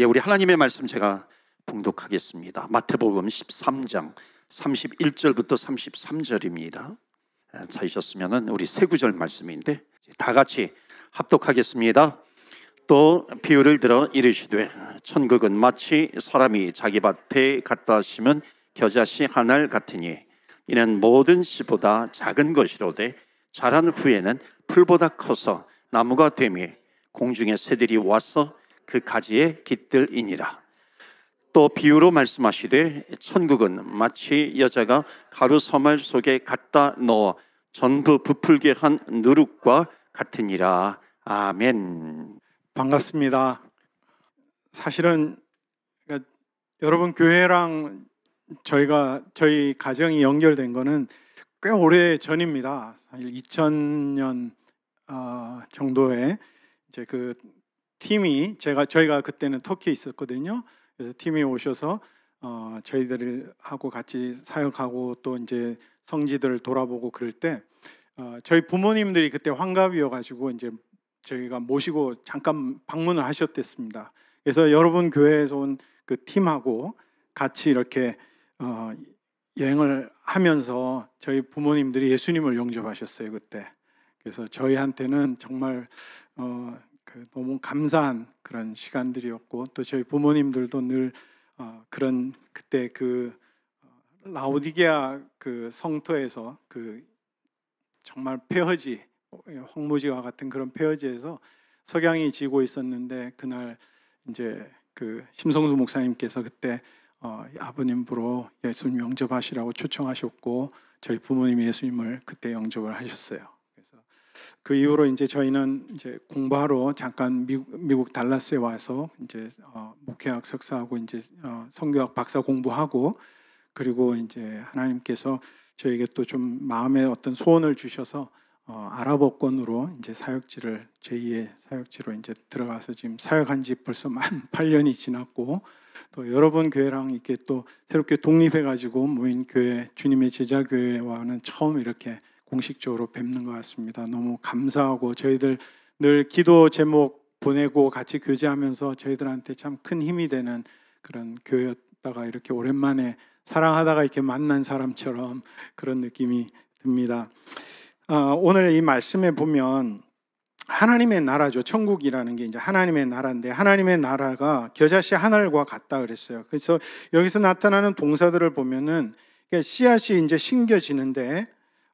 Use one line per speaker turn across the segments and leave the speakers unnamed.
예, 우리 하나님의 말씀 제가 봉독하겠습니다. 마태복음 13장 31절부터 33절입니다. 찾으셨으면 예, 우리 세 구절 말씀인데 다 같이 합독하겠습니다. 또 비유를 들어 이르시되 천국은 마치 사람이 자기 밭에 갖다 심은 겨자씨 한 알 같으니 이는 모든 씨보다 작은 것이로되 자란 후에는 풀보다 커서 나무가 되며 공중의 새들이 와서 그 가지의 깃들이니라. 또 비유로 말씀하시되 천국은 마치 여자가 가루 서말 속에 갖다 넣어 전부 부풀게 한 누룩과 같으니라. 아멘. 반갑습니다. 사실은 그러니까 여러분 교회랑 저희가 저희 가정이 연결된 거는 꽤 오래 전입니다. 2000년 어, 정도에 이제 그 팀이 제가 저희가 그때는 터키에 있었거든요. 그래서 팀이 오셔서 어, 저희들을 하고 같이 사역하고 또 이제 성지들을 돌아보고 그럴 때 어, 저희 부모님들이 그때 환갑이어가지고 이제 저희가 모시고 잠깐 방문을 하셨댔습니다. 그래서 여러분 교회에서 온 그 팀하고 같이 이렇게 어, 여행을 하면서 저희 부모님들이 예수님을 영접하셨어요 그때. 그래서 저희한테는 정말 어, 그 너무 감사한 그런 시간들이었고 또 저희 부모님들도 늘 어, 그런 그때 그라우디게아그 어, 성토에서 그 정말 폐허지 황무지와 같은 그런 폐허지에서 석양이 지고 있었는데 그날 이제 그 심성수 목사님께서 그때 어, 아버님 으로 예수님 영접하시라고 초청하셨고 저희 부모님이 예수님을 그때 영접을 하셨어요. 그 이후로 이제 저희는 이제 공부하러 잠깐 미국, 미국 달라스에 와서 이제 어, 목회학 석사하고 이제 어, 성교학 박사 공부하고 그리고 이제 하나님께서 저에게 또 좀마음의 어떤 소원을 주셔서 어, 아랍어권으로 이제 사역지를 제2의 사역지로 이제 들어가서 지금 사역한 지 벌써 만 8년이 지났고 또 여러 분 교회랑 이렇게 또 새롭게 독립해 가지고 모인 교회 주님의 제자 교회와는 처음 이렇게 공식적으로 뵙는 것 같습니다. 너무 감사하고 저희들 늘 기도 제목 보내고 같이 교제하면서 저희들한테 참 큰 힘이 되는 그런 교회였다가 이렇게 오랜만에 사랑하다가 이렇게 만난 사람처럼 그런 느낌이 듭니다. 아, 오늘 이 말씀에 보면 하나님의 나라죠. 천국이라는 게 이제 하나님의 나라인데 하나님의 나라가 겨자씨 하늘과 같다 그랬어요. 그래서 여기서 나타나는 동사들을 보면은 씨앗이 이제 심겨지는데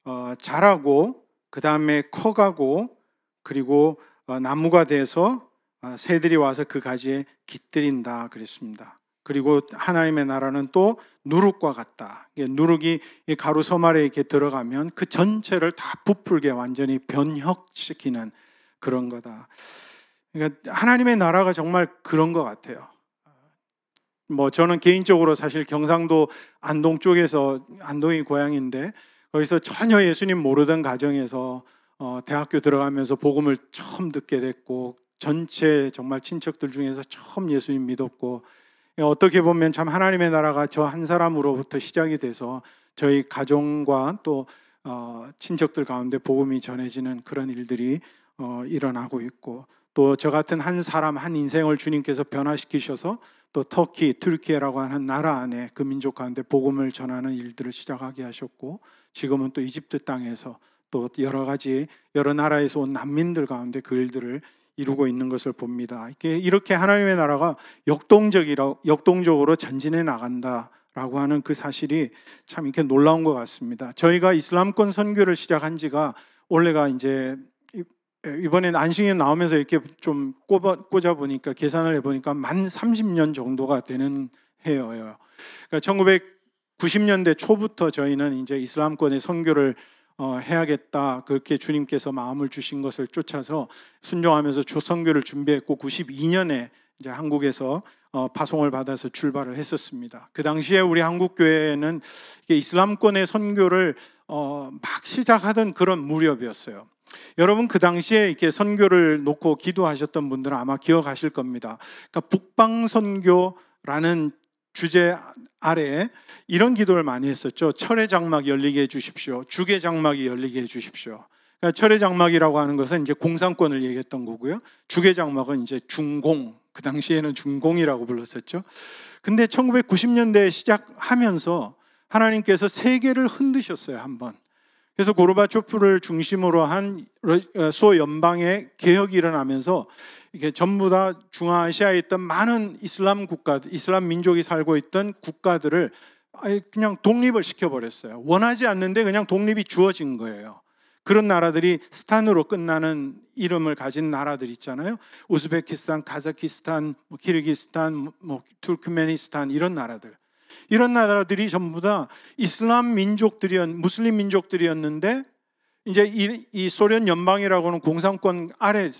어, 자라고 그 다음에 커가고 그리고 어, 나무가 돼서 어, 새들이 와서 그 가지에 깃들인다 그랬습니다. 그리고 하나님의 나라는 또 누룩과 같다. 누룩이 가루 서말에 이렇게 들어가면 그 전체를 다 부풀게 완전히 변혁시키는 그런 거다. 그러니까 하나님의 나라가 정말 그런 것 같아요. 뭐 저는 개인적으로 사실 경상도 안동 쪽에서 안동이 고향인데 거기서 전혀 예수님 모르던 가정에서 어, 대학교 들어가면서 복음을 처음 듣게 됐고 전체 정말 친척들 중에서 처음 예수님 믿었고 예, 어떻게 보면 참 하나님의 나라가 저 한 사람으로부터 시작이 돼서 저희 가정과 또 어, 친척들 가운데 복음이 전해지는 그런 일들이 어, 일어나고 있고 또 저 같은 한 사람 한 인생을 주님께서 변화시키셔서 또 터키, 튀르키예라고 하는 나라 안에 그 민족 가운데 복음을 전하는 일들을 시작하게 하셨고 지금은 또 이집트 땅에서 또 여러 가지 여러 나라에서 온 난민들 가운데 그 일들을 이루고 있는 것을 봅니다. 이게 이렇게 하나님의 나라가 역동적이라 역동적으로 전진해 나간다라고 하는 그 사실이 참 이렇게 놀라운 것 같습니다. 저희가 이슬람권 선교를 시작한 지가 원래가 이제 이번엔 안식년 나오면서 이렇게 좀 꼽아, 꽂아 보니까 계산을 해보니까 만 30년 정도가 되는 해예요. 그러니까 1990년대 초부터 저희는 이제 이슬람권의 선교를 어, 해야겠다 그렇게 주님께서 마음을 주신 것을 쫓아서 순종하면서 선교를 준비했고 92년에 이제 한국에서 어, 파송을 받아서 출발을 했었습니다. 그 당시에 우리 한국 교회는 이슬람권의 선교를 어, 막 시작하던 그런 무렵이었어요. 여러분 그 당시에 이렇게 선교를 놓고 기도하셨던 분들은 아마 기억하실 겁니다. 그러니까 북방 선교라는 주제 아래에 이런 기도를 많이 했었죠. 철의 장막 열리게 해 주십시오. 주계 장막이 열리게 해 주십시오. 그러니까 철의 장막이라고 하는 것은 이제 공산권을 얘기했던 거고요. 주계 장막은 이제 중공. 그 당시에는 중공이라고 불렀었죠. 근데 1990년대 에 시작하면서 하나님께서 세계를 흔드셨어요, 한번. 그래서 고르바초프를 중심으로 한 어, 소연방의 개혁이 일어나면서 이게 전부 다 중앙아시아에 있던 많은 이슬람 국가, 이슬람 민족이 살고 있던 국가들을 그냥 독립을 시켜버렸어요. 원하지 않는데 그냥 독립이 주어진 거예요. 그런 나라들이 스탄으로 끝나는 이름을 가진 나라들 있잖아요. 우즈베키스탄, 카자키스탄, 뭐 키르기스탄, 뭐 투르크메니스탄 뭐, 이런 나라들. 이런 나라들이 전부 다 이슬람 민족들이었, 무슬림 민족들이었는데 이제 이, 이 소련 연방이라고는 공산권 아래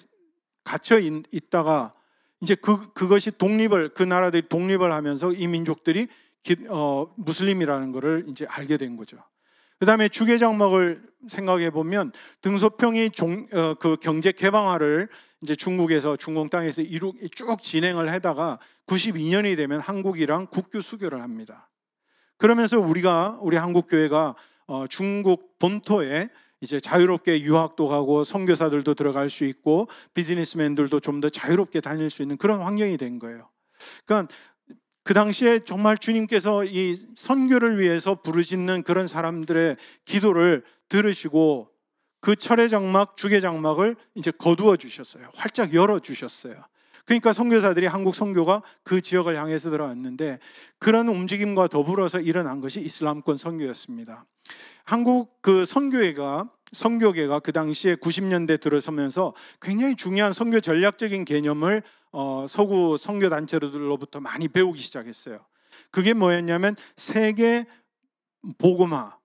갇혀 있다가 이제 그 그것이 독립을 그 나라들이 독립을 하면서 이 민족들이 기, 어, 무슬림이라는 것을 이제 알게 된 거죠. 그 다음에 주계장막을 생각해 보면 등소평이 종, 어, 그 경제 개방화를 이제 중국에서 중공 땅에서 이루, 쭉 진행을 하다가 92년이 되면 한국이랑 국교 수교를 합니다. 그러면서 우리가 우리 한국 교회가 어, 중국 본토에 이제 자유롭게 유학도 가고 선교사들도 들어갈 수 있고 비즈니스맨들도 좀 더 자유롭게 다닐 수 있는 그런 환경이 된 거예요. 그러니까 그 당시에 정말 주님께서 이 선교를 위해서 부르짖는 그런 사람들의 기도를 들으시고 그 철의 장막, 주계 장막을 이제 거두어 주셨어요. 활짝 열어 주셨어요. 그러니까 선교사들이 한국 선교가 그 지역을 향해서 들어왔는데 그런 움직임과 더불어서 일어난 것이 이슬람권 선교였습니다. 한국 그 선교회가 선교계가 그 당시에 90년대 들어서면서 굉장히 중요한 선교 전략적인 개념을 어, 서구 선교 단체들로부터 많이 배우기 시작했어요. 그게 뭐였냐면 세계 복음화.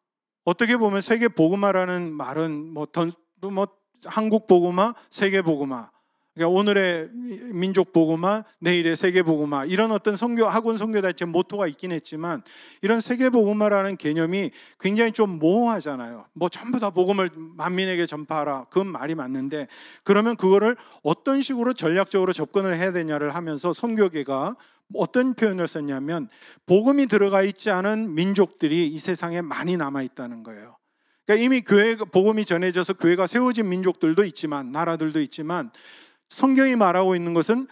어떻게 보면 세계 복음화라는 말은 뭐, 던, 뭐 한국 복음화, 세계 복음화 그러니까 오늘의 민족 보고마, 내일의 세계 보고마 이런 어떤 성교 학원 성교단체 모토가 있긴 했지만 이런 세계 보고마라는 개념이 굉장히 좀 모호하잖아요. 뭐 전부 다 복음을 만민에게 전파하라. 그건 말이 맞는데 그러면 그거를 어떤 식으로 전략적으로 접근을 해야 되냐를 하면서 성교계가 어떤 표현을 썼냐면 복음이 들어가 있지 않은 민족들이 이 세상에 많이 남아 있다는 거예요. 그러니까 이미 교회 복음이 전해져서 교회가 세워진 민족들도 있지만 나라들도 있지만 성경이 말하고 있는 것은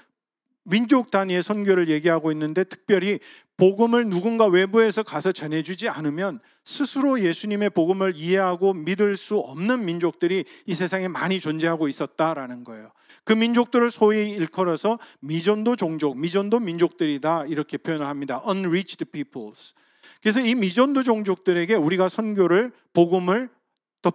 민족 단위의 선교를 얘기하고 있는데 특별히 복음을 누군가 외부에서 가서 전해주지 않으면 스스로 예수님의 복음을 이해하고 믿을 수 없는 민족들이 이 세상에 많이 존재하고 있었다라는 거예요. 그 민족들을 소위 일컬어서 미전도 종족, 미전도 민족들이다 이렇게 표현을 합니다. Unreached peoples. 그래서 이 미전도 종족들에게 우리가 선교를 복음을 더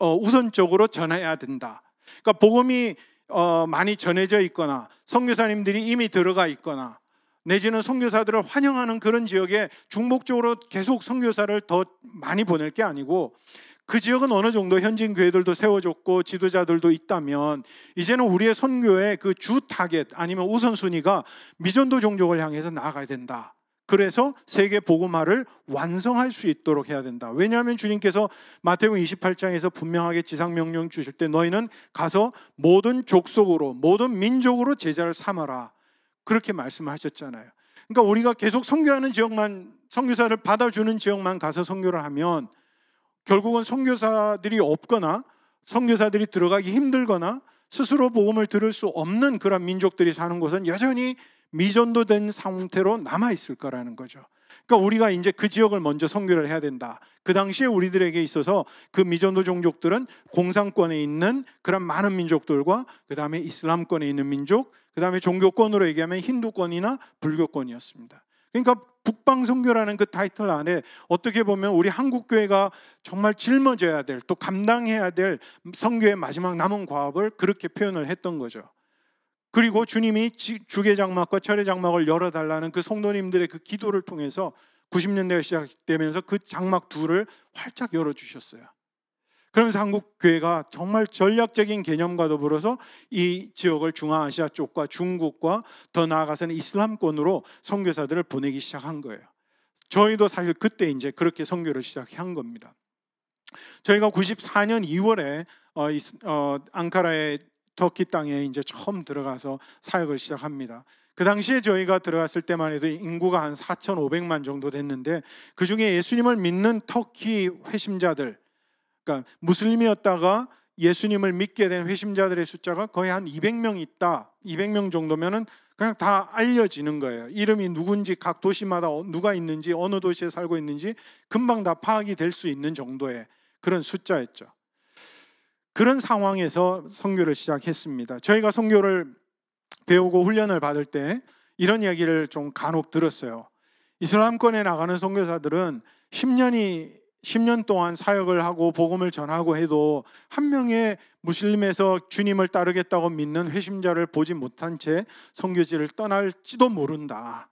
어, 우선적으로 전해야 된다. 그러니까 복음이 어, 많이 전해져 있거나 선교사님들이 이미 들어가 있거나 내지는 선교사들을 환영하는 그런 지역에 중복적으로 계속 선교사를 더 많이 보낼 게 아니고 그 지역은 어느 정도 현진 교회들도 세워졌고 지도자들도 있다면 이제는 우리의 선교의 그 주 타겟 아니면 우선순위가 미전도 종족을 향해서 나아가야 된다. 그래서 세계 복음화를 완성할 수 있도록 해야 된다. 왜냐하면 주님께서 마태복음 28장에서 분명하게 지상 명령 주실 때 너희는 가서 모든 족속으로 모든 민족으로 제자를 삼아라. 그렇게 말씀하셨잖아요. 그러니까 우리가 계속 선교하는 지역만 선교사를 받아주는 지역만 가서 선교를 하면 결국은 선교사들이 없거나 선교사들이 들어가기 힘들거나 스스로 복음을 들을 수 없는 그런 민족들이 사는 곳은 여전히 미전도 된 상태로 남아 있을 거라는 거죠. 그러니까 우리가 이제 그 지역을 먼저 선교를 해야 된다. 그 당시에 우리들에게 있어서 그 미전도 종족들은 공산권에 있는 그런 많은 민족들과 그 다음에 이슬람권에 있는 민족, 그 다음에 종교권으로 얘기하면 힌두권이나 불교권이었습니다. 그러니까 북방 선교라는 그 타이틀 안에 어떻게 보면 우리 한국 교회가 정말 짊어져야 될 또 감당해야 될 선교의 마지막 남은 과업을 그렇게 표현을 했던 거죠. 그리고 주님이 주계 장막과 철의 장막을 열어 달라는 그 성도님들의 그 기도를 통해서 90년대가 시작되면서 그 장막 둘을 활짝 열어 주셨어요. 그러면서 한국 교회가 정말 전략적인 개념과 더불어서 이 지역을 중앙아시아 쪽과 중국과 더 나아가서는 이슬람권으로 선교사들을 보내기 시작한 거예요. 저희도 사실 그때 이제 그렇게 선교를 시작한 겁니다. 저희가 94년 2월에 어, 이, 어, 앙카라에 터키 땅에 이제 처음 들어가서 사역을 시작합니다. 그 당시에 저희가 들어갔을 때만 해도 인구가 한 4,500만 정도 됐는데 그 중에 예수님을 믿는 터키 회심자들, 그러니까 무슬림이었다가 예수님을 믿게 된 회심자들의 숫자가 거의 한 200명 있다. 200명 정도면은 그냥 다 알려지는 거예요. 이름이 누군지 각 도시마다 어, 누가 있는지 어느 도시에 살고 있는지 금방 다 파악이 될 수 있는 정도의 그런 숫자였죠. 그런 상황에서 선교를 시작했습니다. 저희가 선교를 배우고 훈련을 받을 때 이런 이야기를 좀 간혹 들었어요. 이슬람권에 나가는 선교사들은 10년이 10년 동안 사역을 하고 복음을 전하고 해도 한 명의 무슬림에서 주님을 따르겠다고 믿는 회심자를 보지 못한 채 선교지를 떠날지도 모른다.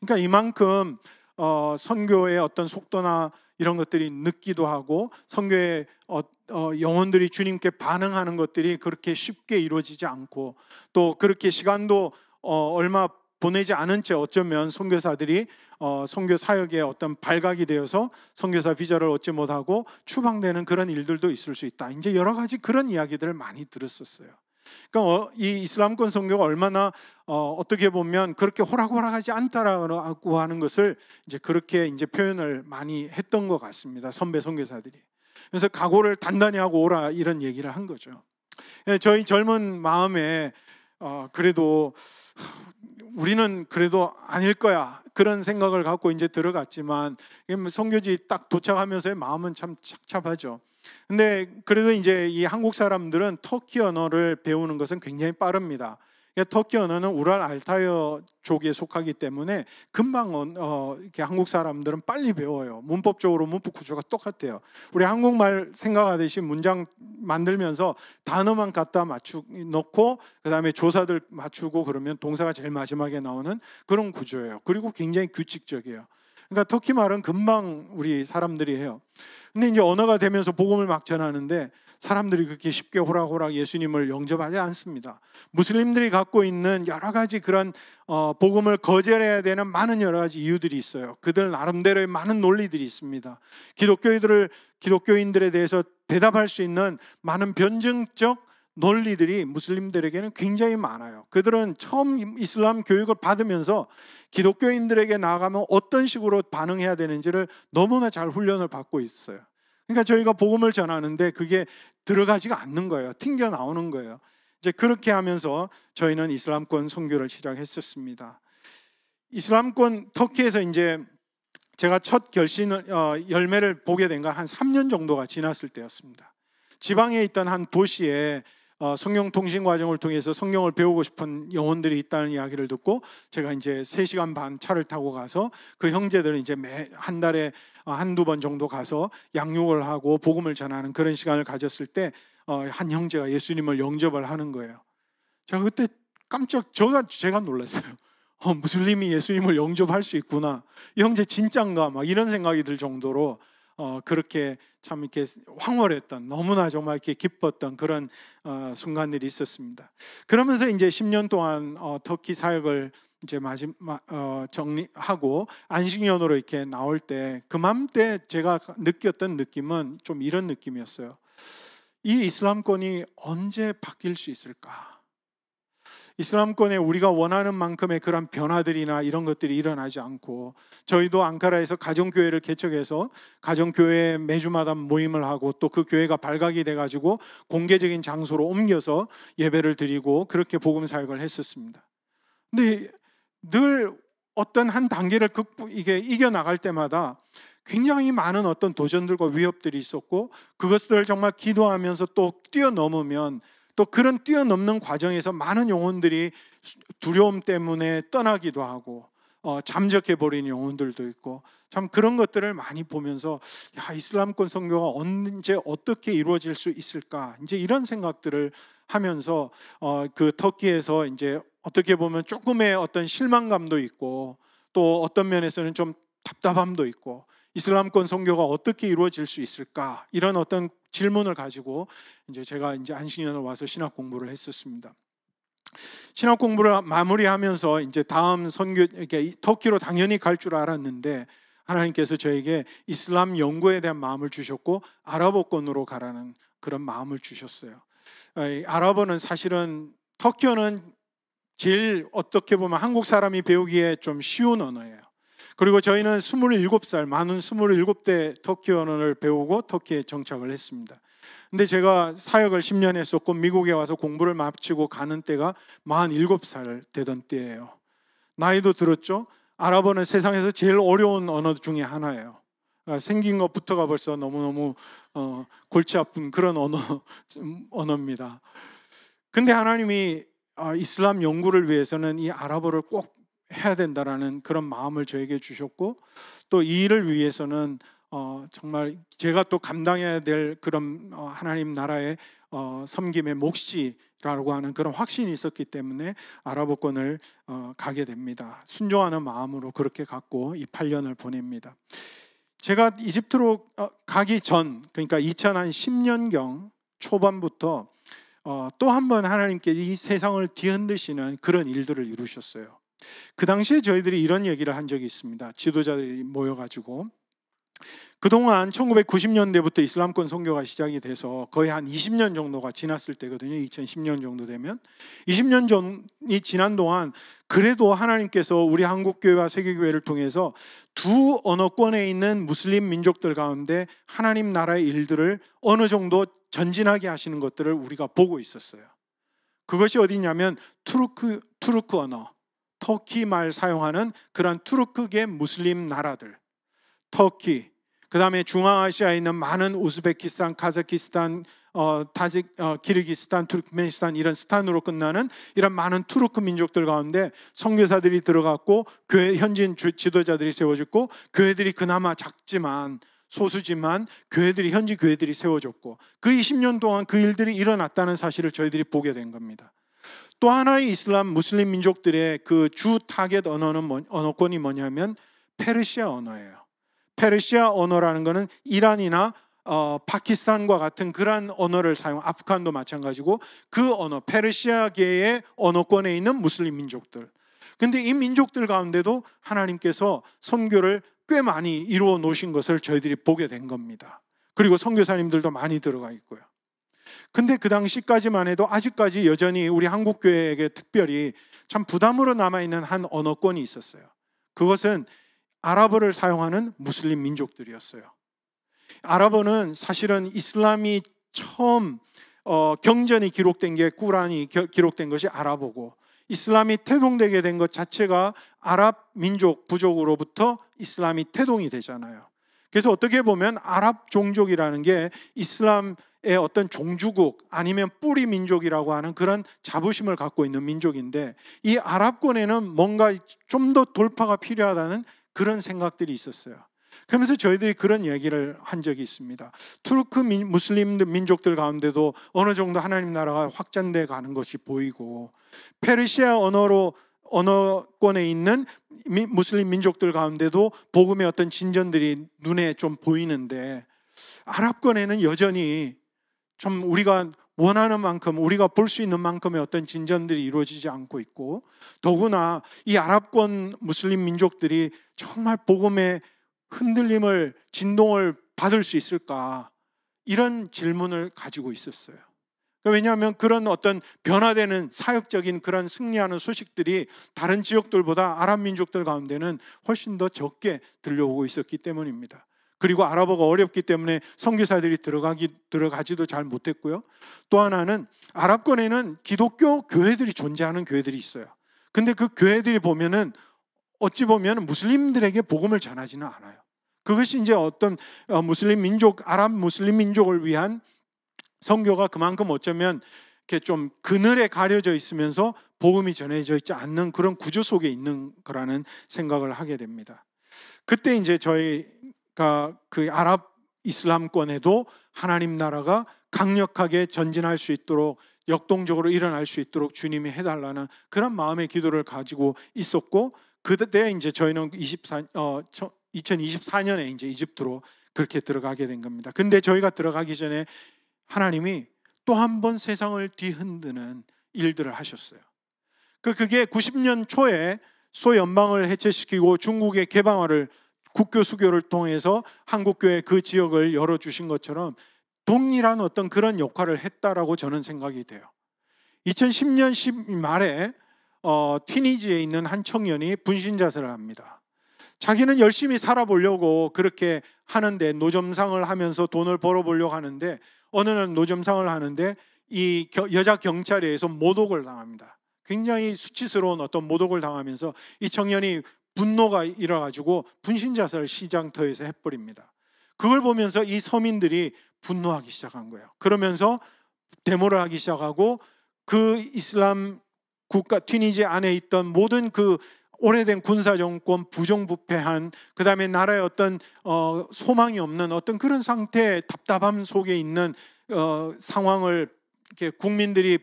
그러니까 이만큼 어, 선교의 어떤 속도나 이런 것들이 늦기도 하고 선교의 어, 어, 영혼들이 주님께 반응하는 것들이 그렇게 쉽게 이루어지지 않고 또 그렇게 시간도 어, 얼마 보내지 않은 채 어쩌면 선교사들이 어, 선교 사역에 어떤 발각이 되어서 선교사 비자를 얻지 못하고 추방되는 그런 일들도 있을 수 있다. 이제 여러 가지 그런 이야기들을 많이 들었었어요. 그러니까 어, 이 이슬람권 선교가 얼마나 어, 떻게 보면 그렇게 호락호락하지 않다라고 하는 것을 이제 그렇게 이제 표현을 많이 했던 것 같습니다. 선배 선교사들이. 그래서 각오를 단단히 하고 오라 이런 얘기를 한 거죠. 예, 저희 젊은 마음에 어, 그래도 우리는 그래도 아닐 거야 그런 생각을 갖고 이제 들어갔지만 뭐 성교지 딱 도착하면서의 마음은 참 착잡하죠. 근데 그래도 이제 이 한국 사람들은 터키 언어를 배우는 것은 굉장히 빠릅니다. 그러니까 터키 언어는 우랄 알타이어족에 속하기 때문에 금방 어, 이렇게 한국 사람들은 빨리 배워요. 문법적으로 문법 구조가 똑같아요. 우리 한국말 생각하듯이 문장 만들면서 단어만 갖다 맞추 넣고 그다음에 조사들 맞추고 그러면 동사가 제일 마지막에 나오는 그런 구조예요. 그리고 굉장히 규칙적이에요. 그러니까 터키 말은 금방 우리 사람들이 해요. 근데 이제 언어가 되면서 복음을 막 전하는데 사람들이 그렇게 쉽게 호락호락 예수님을 영접하지 않습니다. 무슬림들이 갖고 있는 여러 가지 그런 어, 복음을 거절해야 되는 많은 여러 가지 이유들이 있어요. 그들 나름대로의 많은 논리들이 있습니다. 기독교인들을 기독교인들에 대해서 대답할 수 있는 많은 변증적 논리들이 무슬림들에게는 굉장히 많아요. 그들은 처음 이슬람 교육을 받으면서 기독교인들에게 나아가면 어떤 식으로 반응해야 되는지를 너무나 잘 훈련을 받고 있어요. 그러니까 저희가 복음을 전하는데 그게 들어가지가 않는 거예요. 튕겨 나오는 거예요. 이제 그렇게 하면서 저희는 이슬람권 선교를 시작했었습니다. 이슬람권 터키에서 이제 제가 첫 결신을 어, 열매를 보게 된 건 한 3년 정도가 지났을 때였습니다. 지방에 있던 한 도시에 어, 성경 통신 과정을 통해서 성경을 배우고 싶은 영혼들이 있다는 이야기를 듣고 제가 이제 3시간 반 차를 타고 가서 그 형제들은 이제 매 한 달에 어, 한두 번 정도 가서 양육을 하고 복음을 전하는 그런 시간을 가졌을 때한 어, 형제가 예수님을 영접을 하는 거예요. 제가 그때 깜짝 저가 제가 놀랐어요. 어, 무슬림이 예수님을 영접할 수 있구나. 형제 진짠가 막 이런 생각이 들 정도로 어, 그렇게 참 이렇게 황홀했던 너무나 정말 이렇게 기뻤던 그런 어, 순간들이 있었습니다. 그러면서 이제 10년 동안 어, 터키 사역을 이제 마지막 어, 정리하고 안식년으로 이렇게 나올 때 그맘때 제가 느꼈던 느낌은 좀 이런 느낌이었어요. 이 이슬람권이 언제 바뀔 수 있을까? 이슬람권에 우리가 원하는 만큼의 그런 변화들이나 이런 것들이 일어나지 않고 저희도 앙카라에서 가정교회를 개척해서 가정교회 매주마다 모임을 하고 또 그 교회가 발각이 돼가지고 공개적인 장소로 옮겨서 예배를 드리고 그렇게 복음 사역을 했었습니다. 근데 늘 어떤 한 단계를 극복 이게 이겨 나갈 때마다 굉장히 많은 어떤 도전들과 위협들이 있었고 그것들을 정말 기도하면서 또 뛰어넘으면 또 그런 뛰어넘는 과정에서 많은 영혼들이 두려움 때문에 떠나기도 하고 어, 잠적해 버린 영혼들도 있고 참 그런 것들을 많이 보면서 야 이슬람권 선교가 언제 어떻게 이루어질 수 있을까 이제 이런 생각들을 하면서 어, 그 터키에서 이제 어떻게 보면 조금의 어떤 실망감도 있고 또 어떤 면에서는 좀 답답함도 있고 이슬람권 선교가 어떻게 이루어질 수 있을까 이런 어떤 질문을 가지고 이제 제가 이제 안식년을 와서 신학 공부를 했었습니다. 신학 공부를 마무리하면서 이제 다음 선교 이렇게 터키로 당연히 갈 줄 알았는데 하나님께서 저에게 이슬람 연구에 대한 마음을 주셨고 아랍어권으로 가라는 그런 마음을 주셨어요. 아, 아랍어는 사실은 터키어는 제일 어떻게 보면 한국 사람이 배우기에 좀 쉬운 언어예요. 그리고 저희는 27살, 많은 27대 터키 언어를 배우고 터키에 정착을 했습니다. 근데 제가 사역을 10년 했었고 미국에 와서 공부를 마치고 가는 때가 47살 되던 때예요. 나이도 들었죠. 아랍어는 세상에서 제일 어려운 언어 중에 하나예요. 그러니까 생긴 것부터가 벌써 너무너무 어, 골치 아픈 그런 언어, 언어입니다. 근데 하나님이 어, 이슬람 연구를 위해서는 이 아랍어를 꼭 해야 된다라는 그런 마음을 저에게 주셨고 또 이 일을 위해서는 어, 정말 제가 또 감당해야 될 그런 어, 하나님 나라의 어, 섬김의 몫이라고 하는 그런 확신이 있었기 때문에 아랍어권을 어, 가게 됩니다. 순종하는 마음으로 그렇게 갖고 이 8년을 보냅니다. 제가 이집트로 어, 가기 전 그러니까 2010년경 초반부터 어, 또한 번 하나님께 이 세상을 뒤흔드시는 그런 일들을 이루셨어요. 그 당시에 저희들이 이런 얘기를 한 적이 있습니다. 지도자들이 모여가지고 그동안 1990년대부터 이슬람권 선교가 시작이 돼서 거의 한 20년 정도가 지났을 때거든요. 2010년 정도 되면 20년 전이 지난 동안 그래도 하나님께서 우리 한국 교회와 세계 교회를 통해서 두 언어권에 있는 무슬림 민족들 가운데 하나님 나라의 일들을 어느 정도 전진하게 하시는 것들을 우리가 보고 있었어요. 그것이 어디냐면 투르크 투르크 언어 터키 말 사용하는 그런 투르크계 무슬림 나라들, 터키, 그 다음에 중앙아시아에 있는 많은 우즈베키스탄, 카자키스탄, 어, 타직, 어, 키르기스탄, 투르크메니스탄 이런 스탄으로 끝나는 이런 많은 투르크 민족들 가운데 선교사들이 들어갔고 교회 현지인 지도자들이 세워졌고 교회들이 그나마 작지만 소수지만 교회들이 현지 교회들이 세워졌고 그 20년 동안 그 일들이 일어났다는 사실을 저희들이 보게 된 겁니다. 또 하나의 이슬람 무슬림 민족들의 그 주 타겟 언어는 뭐, 언어권이 뭐냐면 페르시아 언어예요. 페르시아 언어라는 것은 이란이나 어, 파키스탄과 같은 그러한 언어를 사용, 아프간도 마찬가지고 그 언어, 페르시아계의 언어권에 있는 무슬림 민족들. 근데 이 민족들 가운데도 하나님께서 선교를 꽤 많이 이루어 놓으신 것을 저희들이 보게 된 겁니다. 그리고 선교사님들도 많이 들어가 있고요. 근데 그 당시까지만 해도 아직까지 여전히 우리 한국 교회에게 특별히 참 부담으로 남아 있는 한 언어권이 있었어요. 그것은 아랍어를 사용하는 무슬림 민족들이었어요. 아랍어는 사실은 이슬람이 처음 어, 경전이 기록된 게 꾸란이 기록된 것이 아랍어고 이슬람이 태동되게 된 것 자체가 아랍 민족 부족으로부터 이슬람이 태동이 되잖아요. 그래서 어떻게 보면 아랍 종족이라는 게 이슬람 어떤 종주국 아니면 뿌리 민족이라고 하는 그런 자부심을 갖고 있는 민족인데 이 아랍권에는 뭔가 좀 더 돌파가 필요하다는 그런 생각들이 있었어요. 그러면서 저희들이 그런 얘기를 한 적이 있습니다. 투르크 무슬림 민족들 가운데도 어느 정도 하나님 나라가 확장돼 가는 것이 보이고 페르시아 언어로 언어권에 있는 무슬림 민족들 가운데도 복음의 어떤 진전들이 눈에 좀 보이는데 아랍권에는 여전히 참 우리가 원하는 만큼 우리가 볼 수 있는 만큼의 어떤 진전들이 이루어지지 않고 있고 더구나 이 아랍권 무슬림 민족들이 정말 복음의 흔들림을 진동을 받을 수 있을까 이런 질문을 가지고 있었어요. 그러니까 왜냐하면 그런 어떤 변화되는 사역적인 그런 승리하는 소식들이 다른 지역들보다 아랍 민족들 가운데는 훨씬 더 적게 들려오고 있었기 때문입니다. 그리고 아랍어가 어렵기 때문에 선교사들이 들어가기 들어가지도 잘 못했고요. 또 하나는 아랍권에는 기독교 교회들이 존재하는 교회들이 있어요. 근데 그 교회들이 보면은 어찌 보면 무슬림들에게 복음을 전하지는 않아요. 그것이 이제 어떤 어, 무슬림 민족 아랍 무슬림 민족을 위한 선교가 그만큼 어쩌면 이렇게 좀 그늘에 가려져 있으면서 복음이 전해져 있지 않는 그런 구조 속에 있는 거라는 생각을 하게 됩니다. 그때 이제 저희 그러니까 그 아랍 이슬람권에도 하나님 나라가 강력하게 전진할 수 있도록 역동적으로 일어날 수 있도록 주님이 해달라는 그런 마음의 기도를 가지고 있었고 그때 이제 저희는 24, 어, 2024년에 이제 이집트로 그렇게 들어가게 된 겁니다. 근데 저희가 들어가기 전에 하나님이 또 한 번 세상을 뒤흔드는 일들을 하셨어요. 그 그게 90년 초에 소연방을 해체시키고 중국의 개방화를 국교 수교를 통해서 한국 교회 그 지역을 열어 주신 것처럼 동일한 어떤 그런 역할을 했다라고 저는 생각이 돼요. 2010년 말에 어, 튀니지에 있는 한 청년이 분신 자세를 합니다. 자기는 열심히 살아보려고 그렇게 하는데 노점상을 하면서 돈을 벌어보려고 하는데 어느 날 노점상을 하는데 이 여자 경찰에 의해서 모독을 당합니다. 굉장히 수치스러운 어떤 모독을 당하면서 이 청년이 분노가 일어가지고 분신자살 시장터에서 해버립니다. 그걸 보면서 이 서민들이 분노하기 시작한 거예요. 그러면서 데모를 하기 시작하고 그 이슬람 국가 튀니지 안에 있던 모든 그 오래된 군사 정권 부정부패한 그다음에 나라의 어떤 어, 소망이 없는 어떤 그런 상태의 답답함 속에 있는 어, 상황을 국민들이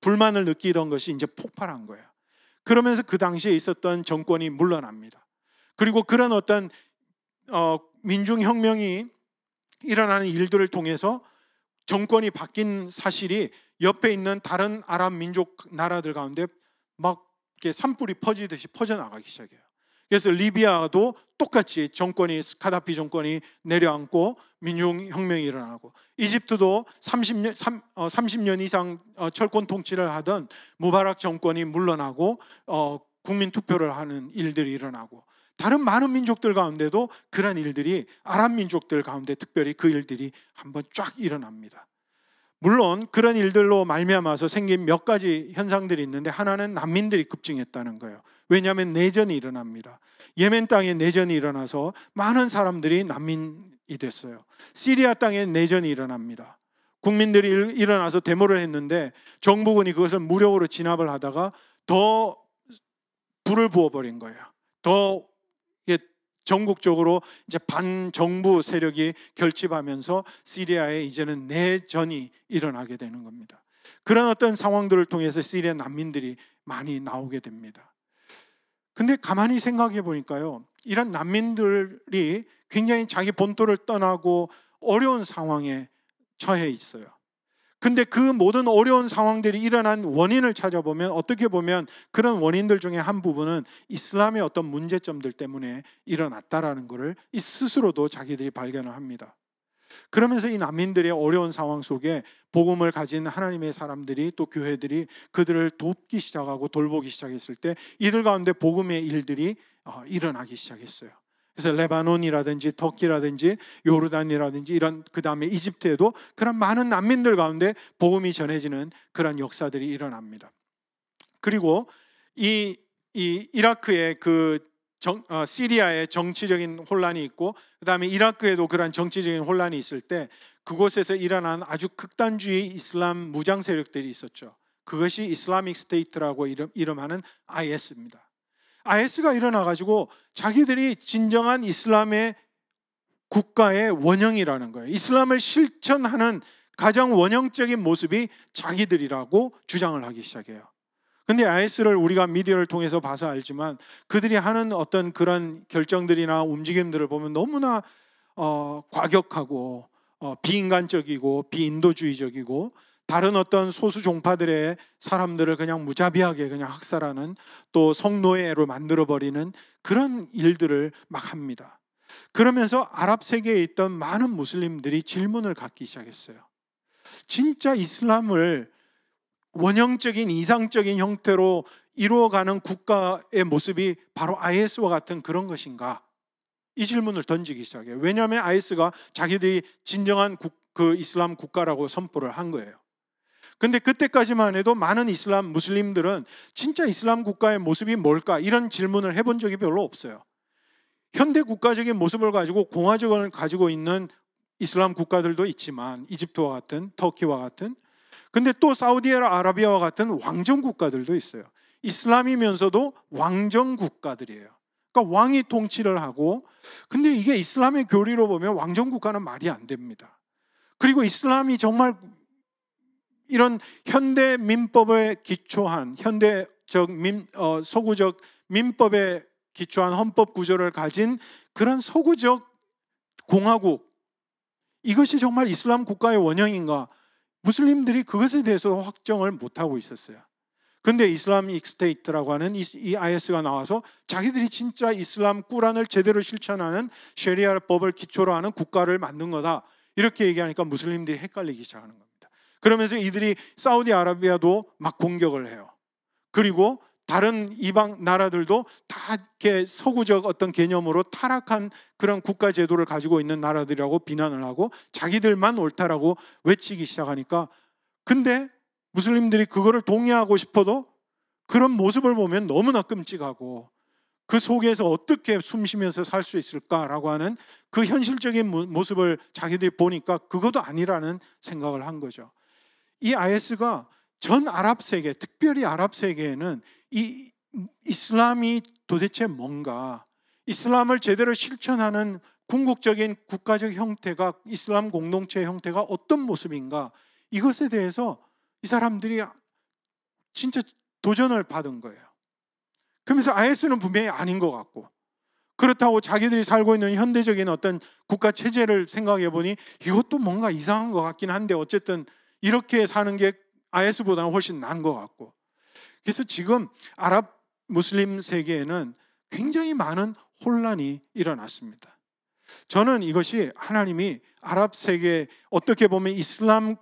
불만을 느끼던 것이 이제 폭발한 거예요. 그러면서 그 당시에 있었던 정권이 물러납니다. 그리고 그런 어떤 어, 민중혁명이 일어나는 일들을 통해서 정권이 바뀐 사실이 옆에 있는 다른 아랍 민족 나라들 가운데 막 이렇게 산불이 퍼지듯이 퍼져나가기 시작해요. 그래서 리비아도 똑같이 정권이 카다피 정권이 내려앉고 민중혁명이 일어나고 이집트도 30년, 30, 어, 년 이상 어, 철권 통치를 하던 무바락 정권이 물러나고 어, 국민 투표를 하는 일들이 일어나고 다른 많은 민족들 가운데도 그런 일들이 아랍 민족들 가운데 특별히 그 일들이 한번 쫙 일어납니다. 물론 그런 일들로 말미암아서 생긴 몇 가지 현상들이 있는데 하나는 난민들이 급증했다는 거예요. 왜냐하면 내전이 일어납니다. 예멘 땅에 내전이 일어나서 많은 사람들이 난민이 됐어요. 시리아 땅에 내전이 일어납니다. 국민들이 일어나서 데모를 했는데 정부군이 그것을 무력으로 진압을 하다가 더 불을 부어버린 거예요. 더 전국적으로 이제 반정부 세력이 결집하면서 시리아에 이제는 내전이 일어나게 되는 겁니다. 그런 어떤 상황들을 통해서 시리아 난민들이 많이 나오게 됩니다. 근데 가만히 생각해 보니까요. 이런 난민들이 굉장히 자기 본토를 떠나고 어려운 상황에 처해 있어요. 근데 그 모든 어려운 상황들이 일어난 원인을 찾아보면 어떻게 보면 그런 원인들 중에 한 부분은 이슬람의 어떤 문제점들 때문에 일어났다라는 것을 스스로도 자기들이 발견을 합니다. 그러면서 이 난민들의 어려운 상황 속에 복음을 가진 하나님의 사람들이 또 교회들이 그들을 돕기 시작하고 돌보기 시작했을 때 이들 가운데 복음의 일들이 어, 일어나기 시작했어요. 그래서 레바논이라든지 터키라든지 요르단이라든지 이런 그 다음에 이집트에도 그런 많은 난민들 가운데 복음이 전해지는 그런 역사들이 일어납니다. 그리고 이, 이 이라크의 그 정, 어, 시리아에 정치적인 혼란이 있고 그다음에 이라크에도 그러한 정치적인 혼란이 있을 때 그곳에서 일어난 아주 극단주의 이슬람 무장 세력들이 있었죠. 그것이 이슬라믹 스테이트라고 이름, 이름하는 IS입니다. IS가 일어나 가지고 자기들이 진정한 이슬람의 국가의 원형이라는 거예요. 이슬람을 실천하는 가장 원형적인 모습이 자기들이라고 주장을 하기 시작해요. 근데 IS를 우리가 미디어를 통해서 봐서 알지만 그들이 하는 어떤 그런 결정들이나 움직임들을 보면 너무나 어, 과격하고 어, 비인간적이고 비인도주의적이고 다른 어떤 소수 종파들의 사람들을 그냥 무자비하게 그냥 학살하는 또 성노예로 만들어 버리는 그런 일들을 막 합니다. 그러면서 아랍 세계에 있던 많은 무슬림들이 질문을 갖기 시작했어요. 진짜 이슬람을 원형적인 이상적인 형태로 이루어가는 국가의 모습이 바로 IS와 같은 그런 것인가? 이 질문을 던지기 시작해요. 왜냐하면 IS가 자기들이 진정한 국, 그 이슬람 국가라고 선포를 한 거예요. 근데 그때까지만 해도 많은 이슬람 무슬림들은 진짜 이슬람 국가의 모습이 뭘까? 이런 질문을 해본 적이 별로 없어요. 현대 국가적인 모습을 가지고 공화정을 가지고 있는 이슬람 국가들도 있지만 이집트와 같은 터키와 같은 근데 또 사우디아라비아와 같은 왕정 국가들도 있어요. 이슬람이면서도 왕정 국가들이에요. 그러니까 왕이 통치를 하고 근데 이게 이슬람의 교리로 보면 왕정 국가는 말이 안 됩니다. 그리고 이슬람이 정말 이런 현대 민법에 기초한 현대적 민, 어, 서구적 민법에 기초한 헌법 구조를 가진 그런 서구적 공화국 이것이 정말 이슬람 국가의 원형인가 무슬림들이 그것에 대해서 확정을 못하고 있었어요. 근데 이슬람익 스테이트라고 하는 이 IS가 나와서 자기들이 진짜 이슬람 꾸란을 제대로 실천하는 쉐리아 법을 기초로 하는 국가를 만든 거다. 이렇게 얘기하니까 무슬림들이 헷갈리기 시작하는 겁니다. 그러면서 이들이 사우디아라비아도 막 공격을 해요. 그리고 다른 이방 나라들도 다 이렇게 서구적 어떤 개념으로 타락한 그런 국가 제도를 가지고 있는 나라들이라고 비난을 하고 자기들만 옳다라고 외치기 시작하니까 근데 무슬림들이 그거를 동의하고 싶어도 그런 모습을 보면 너무나 끔찍하고 그 속에서 어떻게 숨 쉬면서 살 수 있을까라고 하는 그 현실적인 모습을 자기들이 보니까 그것도 아니라는 생각을 한 거죠. 이 IS가 전 아랍 세계, 특별히 아랍 세계에는 이 이슬람이 도대체 뭔가 이슬람을 제대로 실천하는 궁극적인 국가적 형태가 이슬람 공동체 형태가 어떤 모습인가 이것에 대해서 이 사람들이 진짜 도전을 받은 거예요. 그러면서 IS는 분명히 아닌 것 같고 그렇다고 자기들이 살고 있는 현대적인 어떤 국가 체제를 생각해 보니 이것도 뭔가 이상한 것 같긴 한데 어쨌든 이렇게 사는 게 IS보다는 훨씬 나은 것 같고 그래서 지금 아랍 무슬림 세계에는 굉장히 많은 혼란이 일어났습니다. 저는 이것이 하나님이 아랍 세계 어떻게 보면 이슬람의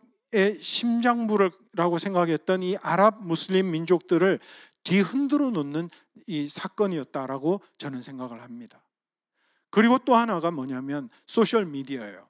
심장부라고 생각했던 이 아랍 무슬림 민족들을 뒤흔들어 놓는 이 사건이었다라고 저는 생각을 합니다. 그리고 또 하나가 뭐냐면 소셜 미디어예요.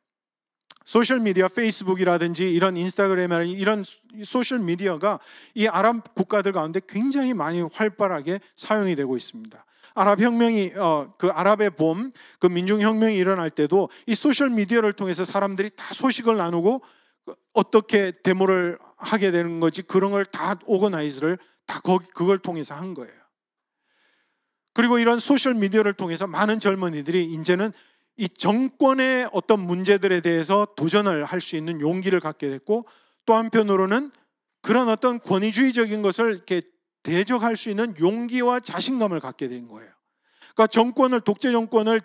소셜 미디어 페이스북이라든지 이런 인스타그램이라 이런 소셜 미디어가 이 아랍 국가들 가운데 굉장히 많이 활발하게 사용이 되고 있습니다. 아랍 혁명이 어, 그 아랍의 봄, 그 민중 혁명이 일어날 때도 이 소셜 미디어를 통해서 사람들이 다 소식을 나누고 그 어떻게 데모를 하게 되는 거지 그런 걸 다 오거나이즈를 다 거기 그걸 통해서 한 거예요. 그리고 이런 소셜 미디어를 통해서 많은 젊은이들이 이제는 이 정권의 어떤 문제들에 대해서 도전을 할 수 있는 용기를 갖게 됐고 또 한편으로는 그런 어떤 권위주의적인 것을 이렇게 대적할 수 있는 용기와 자신감을 갖게 된 거예요. 그러니까 정권을 독재 정권을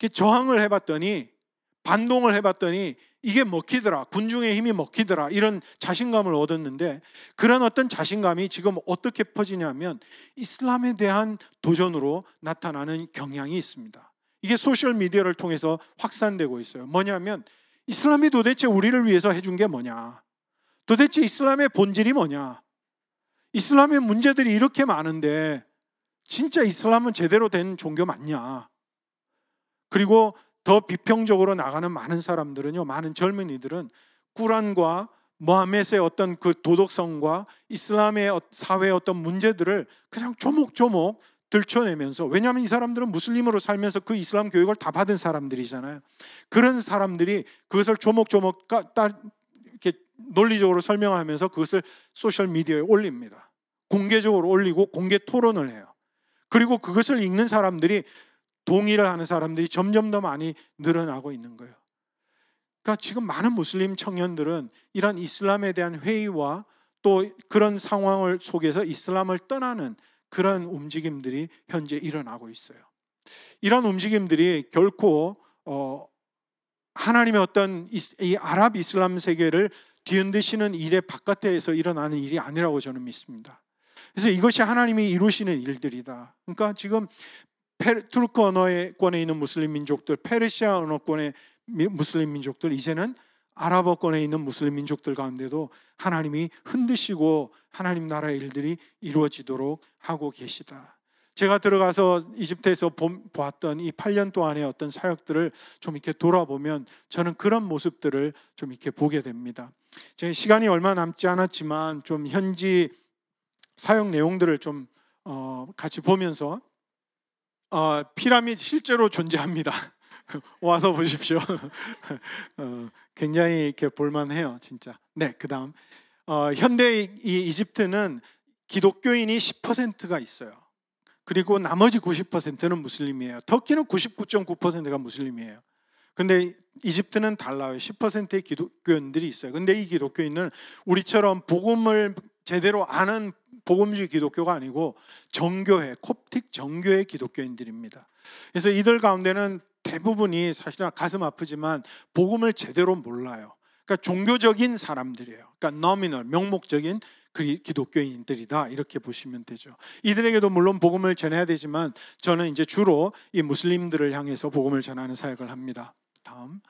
이렇게 저항을 해봤더니 반동을 해봤더니 이게 먹히더라 군중의 힘이 먹히더라 이런 자신감을 얻었는데 그런 어떤 자신감이 지금 어떻게 퍼지냐면 이슬람에 대한 도전으로 나타나는 경향이 있습니다. 이게 소셜 미디어를 통해서 확산되고 있어요. 뭐냐면 이슬람이 도대체 우리를 위해서 해준 게 뭐냐? 도대체 이슬람의 본질이 뭐냐? 이슬람의 문제들이 이렇게 많은데 진짜 이슬람은 제대로 된 종교 맞냐? 그리고 더 비평적으로 나가는 많은 사람들은요, 많은 젊은이들은 꾸란과 모하메스의 어떤 그 도덕성과 이슬람의 어, 사회의 어떤 문제들을 그냥 조목조목 들춰내면서 왜냐하면 이 사람들은 무슬림으로 살면서 그 이슬람 교육을 다 받은 사람들이잖아요. 그런 사람들이 그것을 조목조목 이렇게 논리적으로 설명하면서 그것을 소셜 미디어에 올립니다. 공개적으로 올리고 공개 토론을 해요. 그리고 그것을 읽는 사람들이 동의를 하는 사람들이 점점 더 많이 늘어나고 있는 거예요. 그러니까 지금 많은 무슬림 청년들은 이런 이슬람에 대한 회의와 또 그런 상황을 속에서 이슬람을 떠나는 그런 움직임들이 현재 일어나고 있어요. 이런 움직임들이 결코 어, 하나님의 어떤 이 아랍 이슬람 세계를 뒤흔드시는 일의 바깥에서 일어나는 일이 아니라고 저는 믿습니다. 그래서 이것이 하나님이 이루시는 일들이다. 그러니까 지금 투르크 언어권에 있는 무슬림 민족들, 페르시아 언어권의 무슬림 민족들 이제는 아랍어권에 있는 무슬림 민족들 가운데도 하나님이 흔드시고 하나님 나라의 일들이 이루어지도록 하고 계시다. 제가 들어가서 이집트에서 보았던 이 8년 동안의 어떤 사역들을 좀 이렇게 돌아보면 저는 그런 모습들을 좀 이렇게 보게 됩니다. 제 시간이 얼마 남지 않았지만 좀 현지 사역 내용들을 좀 어, 같이 보면서 어, 피라밋 실제로 존재합니다. 와서 보십시오. 어, 굉장히 이렇게 볼만해요, 진짜. 네, 그 다음 어, 현대 이 이집트는 기독교인이 10%가 있어요. 그리고 나머지 90%는 무슬림이에요. 터키는 99.9%가 무슬림이에요. 근데 이집트는 달라요. 10%의 기독교인들이 있어요. 근데 이 기독교인은 우리처럼 복음을 제대로 아는 복음주의 기독교가 아니고 정교회, 콥틱 정교회 기독교인들입니다. 그래서 이들 가운데는 대부분이 사실은 가슴 아프지만 복음을 제대로 몰라요. 그러니까 종교적인 사람들이에요. 그러니까 너미널 명목적인 기독교인들이다 이렇게 보시면 되죠. 이들에게도 물론 복음을 전해야 되지만 저는 이제 주로 이 무슬림들을 향해서 복음을 전하는 사역을 합니다. 다음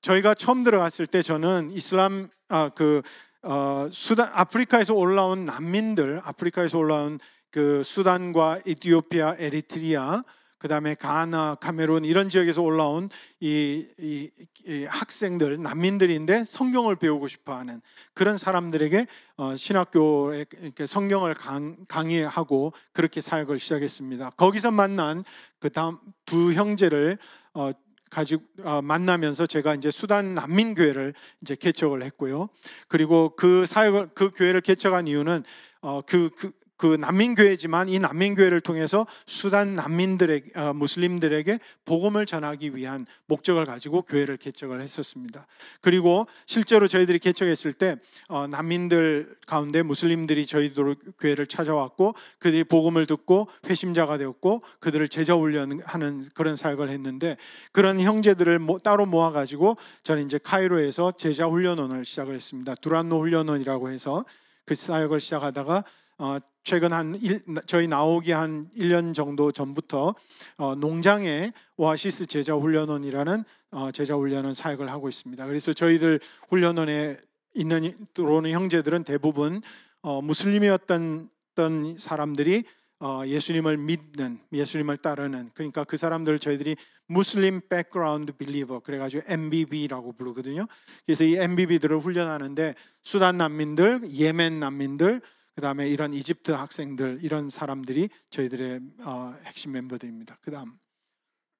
저희가 처음 들어갔을 때 저는 이슬람 아그 어, 수단 아프리카에서 올라온 난민들 아프리카에서 올라온 그 수단과 이디오피아 에리트리아 그 다음에 가나, 카메룬 이런 지역에서 올라온 이, 이, 이, 학생들, 난민들인데 성경을 배우고 싶어하는 그런 사람들에게 어, 신학교에 성경을 강, 강의하고 그렇게 사역을 시작했습니다. 거기서 만난 그 다음 두 형제를 어, 가지고 어, 만나면서 제가 이제 수단 난민 교회를 이제 개척을 했고요. 그리고 그 사역을 그 교회를 개척한 이유는 어, 그, 그그 난민교회지만 이 난민교회를 통해서 수단 난민들의 어, 무슬림들에게 복음을 전하기 위한 목적을 가지고 교회를 개척을 했었습니다. 그리고 실제로 저희들이 개척했을 때 어, 난민들 가운데 무슬림들이 저희 들 교회를 찾아왔고 그들이 복음을 듣고 회심자가 되었고 그들을 제자 훈련하는 그런 사역을 했는데 그런 형제들을 모, 따로 모아가지고 저는 이제 카이로에서 제자 훈련원을 시작을 했습니다. 두란노 훈련원이라고 해서 그 사역을 시작하다가 어, 최근 한 일, 저희 나오기 한 1년 정도 전부터 어, 농장에 오아시스 제자 훈련원이라는 어, 제자 훈련원 사역을 하고 있습니다. 그래서 저희들 훈련원에 있는 들어오는 형제들은 대부분 어, 무슬림이었던 어떤 사람들이 어, 예수님을 믿는 예수님을 따르는 그러니까 그 사람들 저희들이 무슬림 백그라운드 빌리버 그래가지고 MBB라고 부르거든요. 그래서 이 MBB들을 훈련하는데 수단 난민들, 예멘 난민들, 그 다음에 이런 이집트 학생들 이런 사람들이 저희들의 어, 핵심 멤버들입니다. 그 다음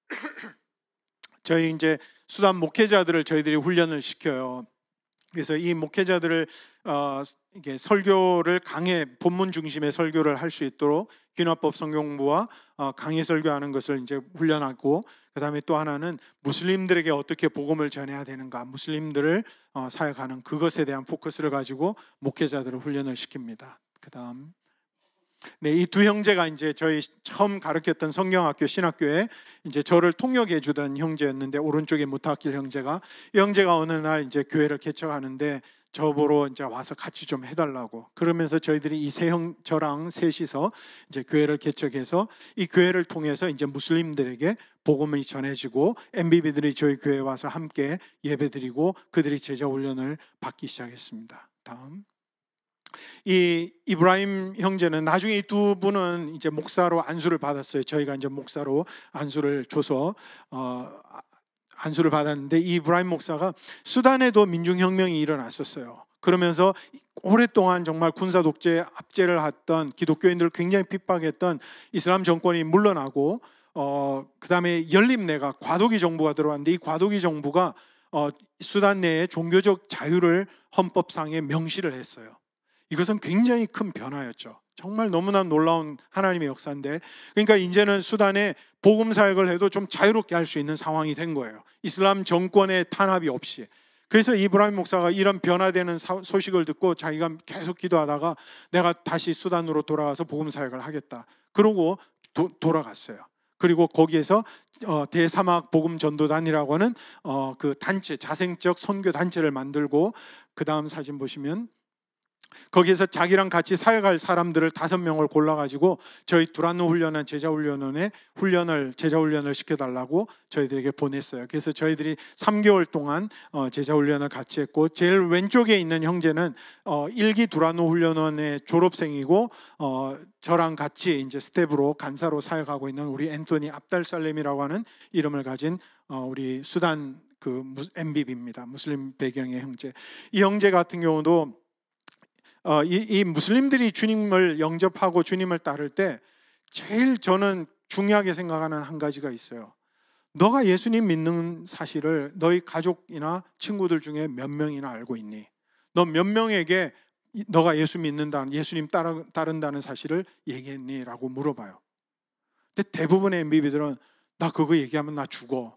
저희 이제 수단 목회자들을 저희들이 훈련을 시켜요. 그래서 이 목회자들을 어, 이게 설교를 강해 본문 중심의 설교를 할 수 있도록 귀화법 성경부와 어, 강해 설교하는 것을 이제 훈련하고 그 다음에 또 하나는 무슬림들에게 어떻게 복음을 전해야 되는가 무슬림들을 어, 사역하는 그것에 대한 포커스를 가지고 목회자들을 훈련을 시킵니다. 그다음 네, 이 두 형제가 이제 저희 처음 가르쳤던 성경학교 신학교에 이제 저를 통역해 주던 형제였는데 오른쪽에 무타길 형제가 이 형제가 어느 날 이제 교회를 개척하는데 저보러 이제 와서 같이 좀 해달라고 그러면서 저희들이 이 세 형 저랑 셋이서 이제 교회를 개척해서 이 교회를 통해서 이제 무슬림들에게 복음이 전해지고 MBB들이 저희 교회 에 와서 함께 예배드리고 그들이 제자 훈련을 받기 시작했습니다. 다음. 이 이브라임 형제는 나중에 이두 분은 이제 목사로 안수를 받았어요. 저희가 이제 목사로 안수를 줘서 어, 안수를 받았는데 이 이브라임 목사가 수단에도 민중혁명이 일어났었어요. 그러면서 오랫동안 정말 군사 독재 압제를 했던 기독교인들을 굉장히 핍박했던 이슬람 정권이 물러나고 어, 그다음에 열림내가 과도기 정부가 들어왔는데 이 과도기 정부가 어, 수단 내에 종교적 자유를 헌법상에 명시를 했어요. 이것은 굉장히 큰 변화였죠. 정말 너무나 놀라운 하나님의 역사인데 그러니까 이제는 수단에 복음 사역을 해도 좀 자유롭게 할 수 있는 상황이 된 거예요. 이슬람 정권의 탄압이 없이. 그래서 이브라임 목사가 이런 변화되는 소식을 듣고 자기가 계속 기도하다가 내가 다시 수단으로 돌아가서 복음 사역을 하겠다. 그러고 도, 돌아갔어요. 그리고 거기에서 어, 대사막 복음 전도단이라고 하는 어, 그 단체 자생적 선교 단체를 만들고 그 다음 사진 보시면 거기에서 자기랑 같이 사역할 사람들을 다섯 명을 골라가지고 저희 두란노 훈련한 제자 훈련원에 훈련을 제자 훈련을 시켜달라고 저희들에게 보냈어요. 그래서 저희들이 3개월 동안 어, 제자 훈련을 같이 했고 제일 왼쪽에 있는 형제는 어, 일기 두란노 훈련원의 졸업생이고 어, 저랑 같이 이제 스텝으로 간사로 사역하고 있는 우리 앤토니 압달살렘이라고 하는 이름을 가진 우리 수단 그 m 비 b 입니다 무슬림 배경의 형제. 이 형제 같은 경우도 어, 이, 이 무슬림들이 주님을 영접하고 주님을 따를 때 제일 저는 중요하게 생각하는 한 가지가 있어요. 너가 예수님 믿는 사실을 너희 가족이나 친구들 중에 몇 명이나 알고 있니? 너 몇 명에게 너가 예수 믿는다는 예수님 따라, 따른다는 사실을 얘기했니라고 물어봐요. 근데 대부분의 MBB들은 나 그거 얘기하면 나 죽어.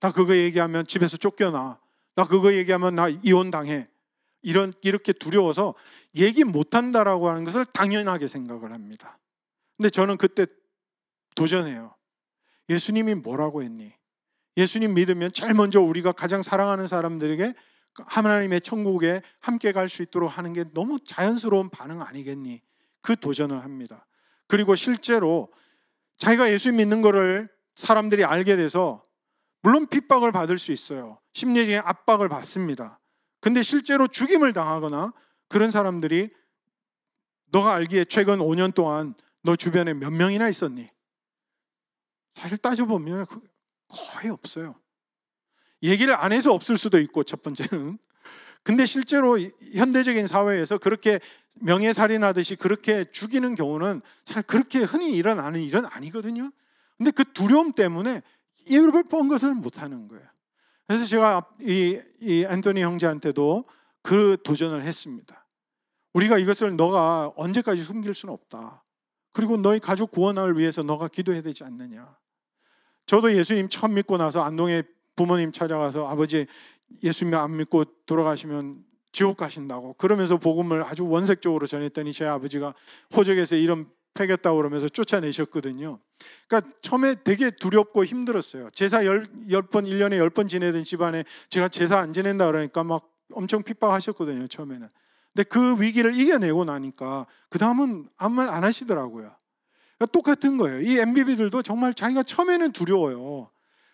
나 그거 얘기하면 집에서 쫓겨나. 나 그거 얘기하면 나 이혼 당해. 이런 이렇게 두려워서 얘기 못 한다라고 하는 것을 당연하게 생각을 합니다. 근데 저는 그때 도전해요. 예수님이 뭐라고 했니? 예수님 믿으면 제일 먼저 우리가 가장 사랑하는 사람들에게 하나님의 천국에 함께 갈 수 있도록 하는 게 너무 자연스러운 반응 아니겠니? 그 도전을 합니다. 그리고 실제로 자기가 예수 믿는 거를 사람들이 알게 돼서 물론 핍박을 받을 수 있어요. 심리적인 압박을 받습니다. 근데 실제로 죽임을 당하거나 그런 사람들이 너가 알기에 최근 5년 동안 너 주변에 몇 명이나 있었니? 사실 따져보면 그 거의 없어요. 얘기를 안 해서 없을 수도 있고, 첫 번째는. 근데 실제로 현대적인 사회에서 그렇게 명예살인하듯이 그렇게 죽이는 경우는 잘 그렇게 흔히 일어나는 일은 아니거든요. 근데 그 두려움 때문에 일을 본 것을 못하는 거예요. 그래서 제가 이, 이 앤토니 형제한테도 그 도전을 했습니다. 우리가 이것을 너가 언제까지 숨길 수는 없다. 그리고 너희 가족 구원을 위해서 너가 기도해야 되지 않느냐. 저도 예수님 처음 믿고 나서 안동에 부모님 찾아가서 아버지 예수님 안 믿고 돌아가시면 지옥 가신다고 그러면서 복음을 아주 원색적으로 전했더니 제 아버지가 호적에서 이런 패겠다고 그러면서 쫓아내셨거든요. 그러니까 처음에 되게 두렵고 힘들었어요. 제사 열, 열 번, 1년에 1 0번 지내던 집안에 제가 제사 안 지낸다 그러니까 막 엄청 핍박하셨거든요, 처음에는. 근데 그 위기를 이겨내고 나니까 그 다음은 아무 말 안 하시더라고요. 그러니까 똑같은 거예요. 이 MBB들도 정말 자기가 처음에는 두려워요.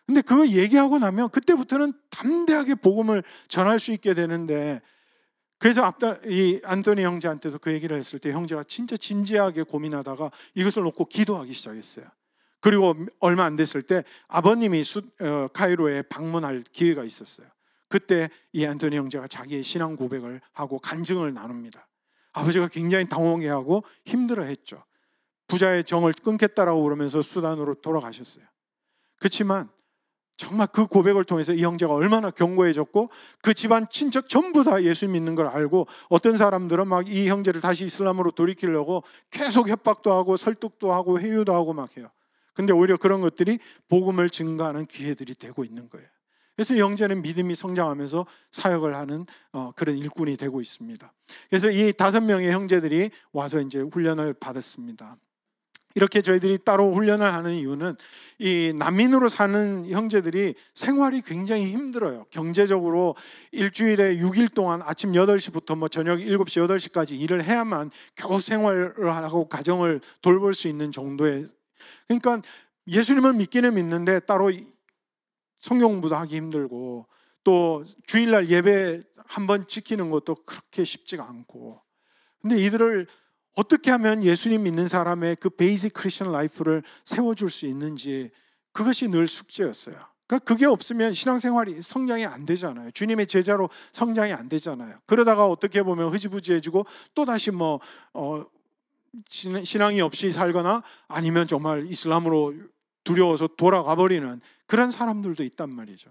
근데 그 얘기하고 나면 그때부터는 담대하게 복음을 전할 수 있게 되는데 그래서 앞다 이 안토니 형제한테도 그 얘기를 했을 때 형제가 진짜 진지하게 고민하다가 이것을 놓고 기도하기 시작했어요. 그리고 얼마 안 됐을 때 아버님이 수, 어, 카이로에 방문할 기회가 있었어요. 그때 이 안토니 형제가 자기의 신앙 고백을 하고 간증을 나눕니다. 아버지가 굉장히 당황해하고 힘들어했죠. 부자의 정을 끊겠다라고 그러면서 수단으로 돌아가셨어요. 그렇지만 정말 그 고백을 통해서 이 형제가 얼마나 견고해졌고 그 집안 친척 전부 다 예수 믿는 걸 알고 어떤 사람들은 막 이 형제를 다시 이슬람으로 돌이키려고 계속 협박도 하고 설득도 하고 회유도 하고 막 해요. 근데 오히려 그런 것들이 복음을 증가하는 기회들이 되고 있는 거예요. 그래서 이 형제는 믿음이 성장하면서 사역을 하는 어, 그런 일꾼이 되고 있습니다. 그래서 이 다섯 명의 형제들이 와서 이제 훈련을 받았습니다. 이렇게 저희들이 따로 훈련을 하는 이유는 이 난민으로 사는 형제들이 생활이 굉장히 힘들어요. 경제적으로 일주일에 6일 동안 아침 8시부터 뭐 저녁 7시 8시까지 일을 해야만 겨우 생활을 하고 가정을 돌볼 수 있는 정도의 그러니까 예수님을 믿기는 믿는데 따로 성경 부도 하기 힘들고 또 주일날 예배 한번 지키는 것도 그렇게 쉽지가 않고 근데 이들을 어떻게 하면 예수님 믿는 사람의 그 베이직 크리스천 라이프를 세워줄 수 있는지 그것이 늘 숙제였어요. 그러니까 그게 없으면 신앙생활이 성장이 안 되잖아요. 주님의 제자로 성장이 안 되잖아요. 그러다가 어떻게 보면 흐지부지해지고 또 다시 뭐 어, 신앙이 없이 살거나 아니면 정말 이슬람으로 두려워서 돌아가 버리는 그런 사람들도 있단 말이죠.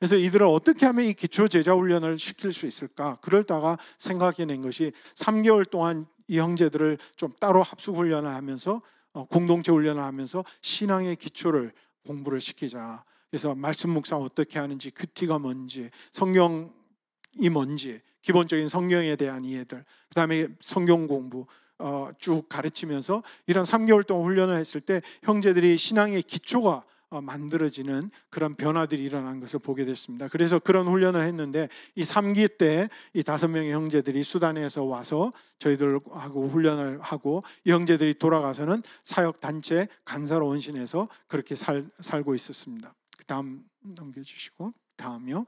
그래서 이들을 어떻게 하면 이 기초 제자 훈련을 시킬 수 있을까? 그럴다가 생각해낸 것이 3개월 동안 이 형제들을 좀 따로 합숙 훈련을 하면서 어, 공동체 훈련을 하면서 신앙의 기초를 공부를 시키자. 그래서 말씀 묵상 어떻게 하는지 규티가 뭔지 성경이 뭔지 기본적인 성경에 대한 이해들 그다음에 성경 공부 어, 쭉 가르치면서 이런 3개월 동안 훈련을 했을 때 형제들이 신앙의 기초가 어, 만들어지는 그런 변화들이 일어난 것을 보게 됐습니다. 그래서 그런 훈련을 했는데 이 3기 때 이 다섯 명의 형제들이 수단에서 와서 저희들하고 훈련을 하고 이 형제들이 돌아가서는 사역 단체 간사로 원신해서 그렇게 살, 살고 있었습니다. 그 다음 넘겨주시고 다음요.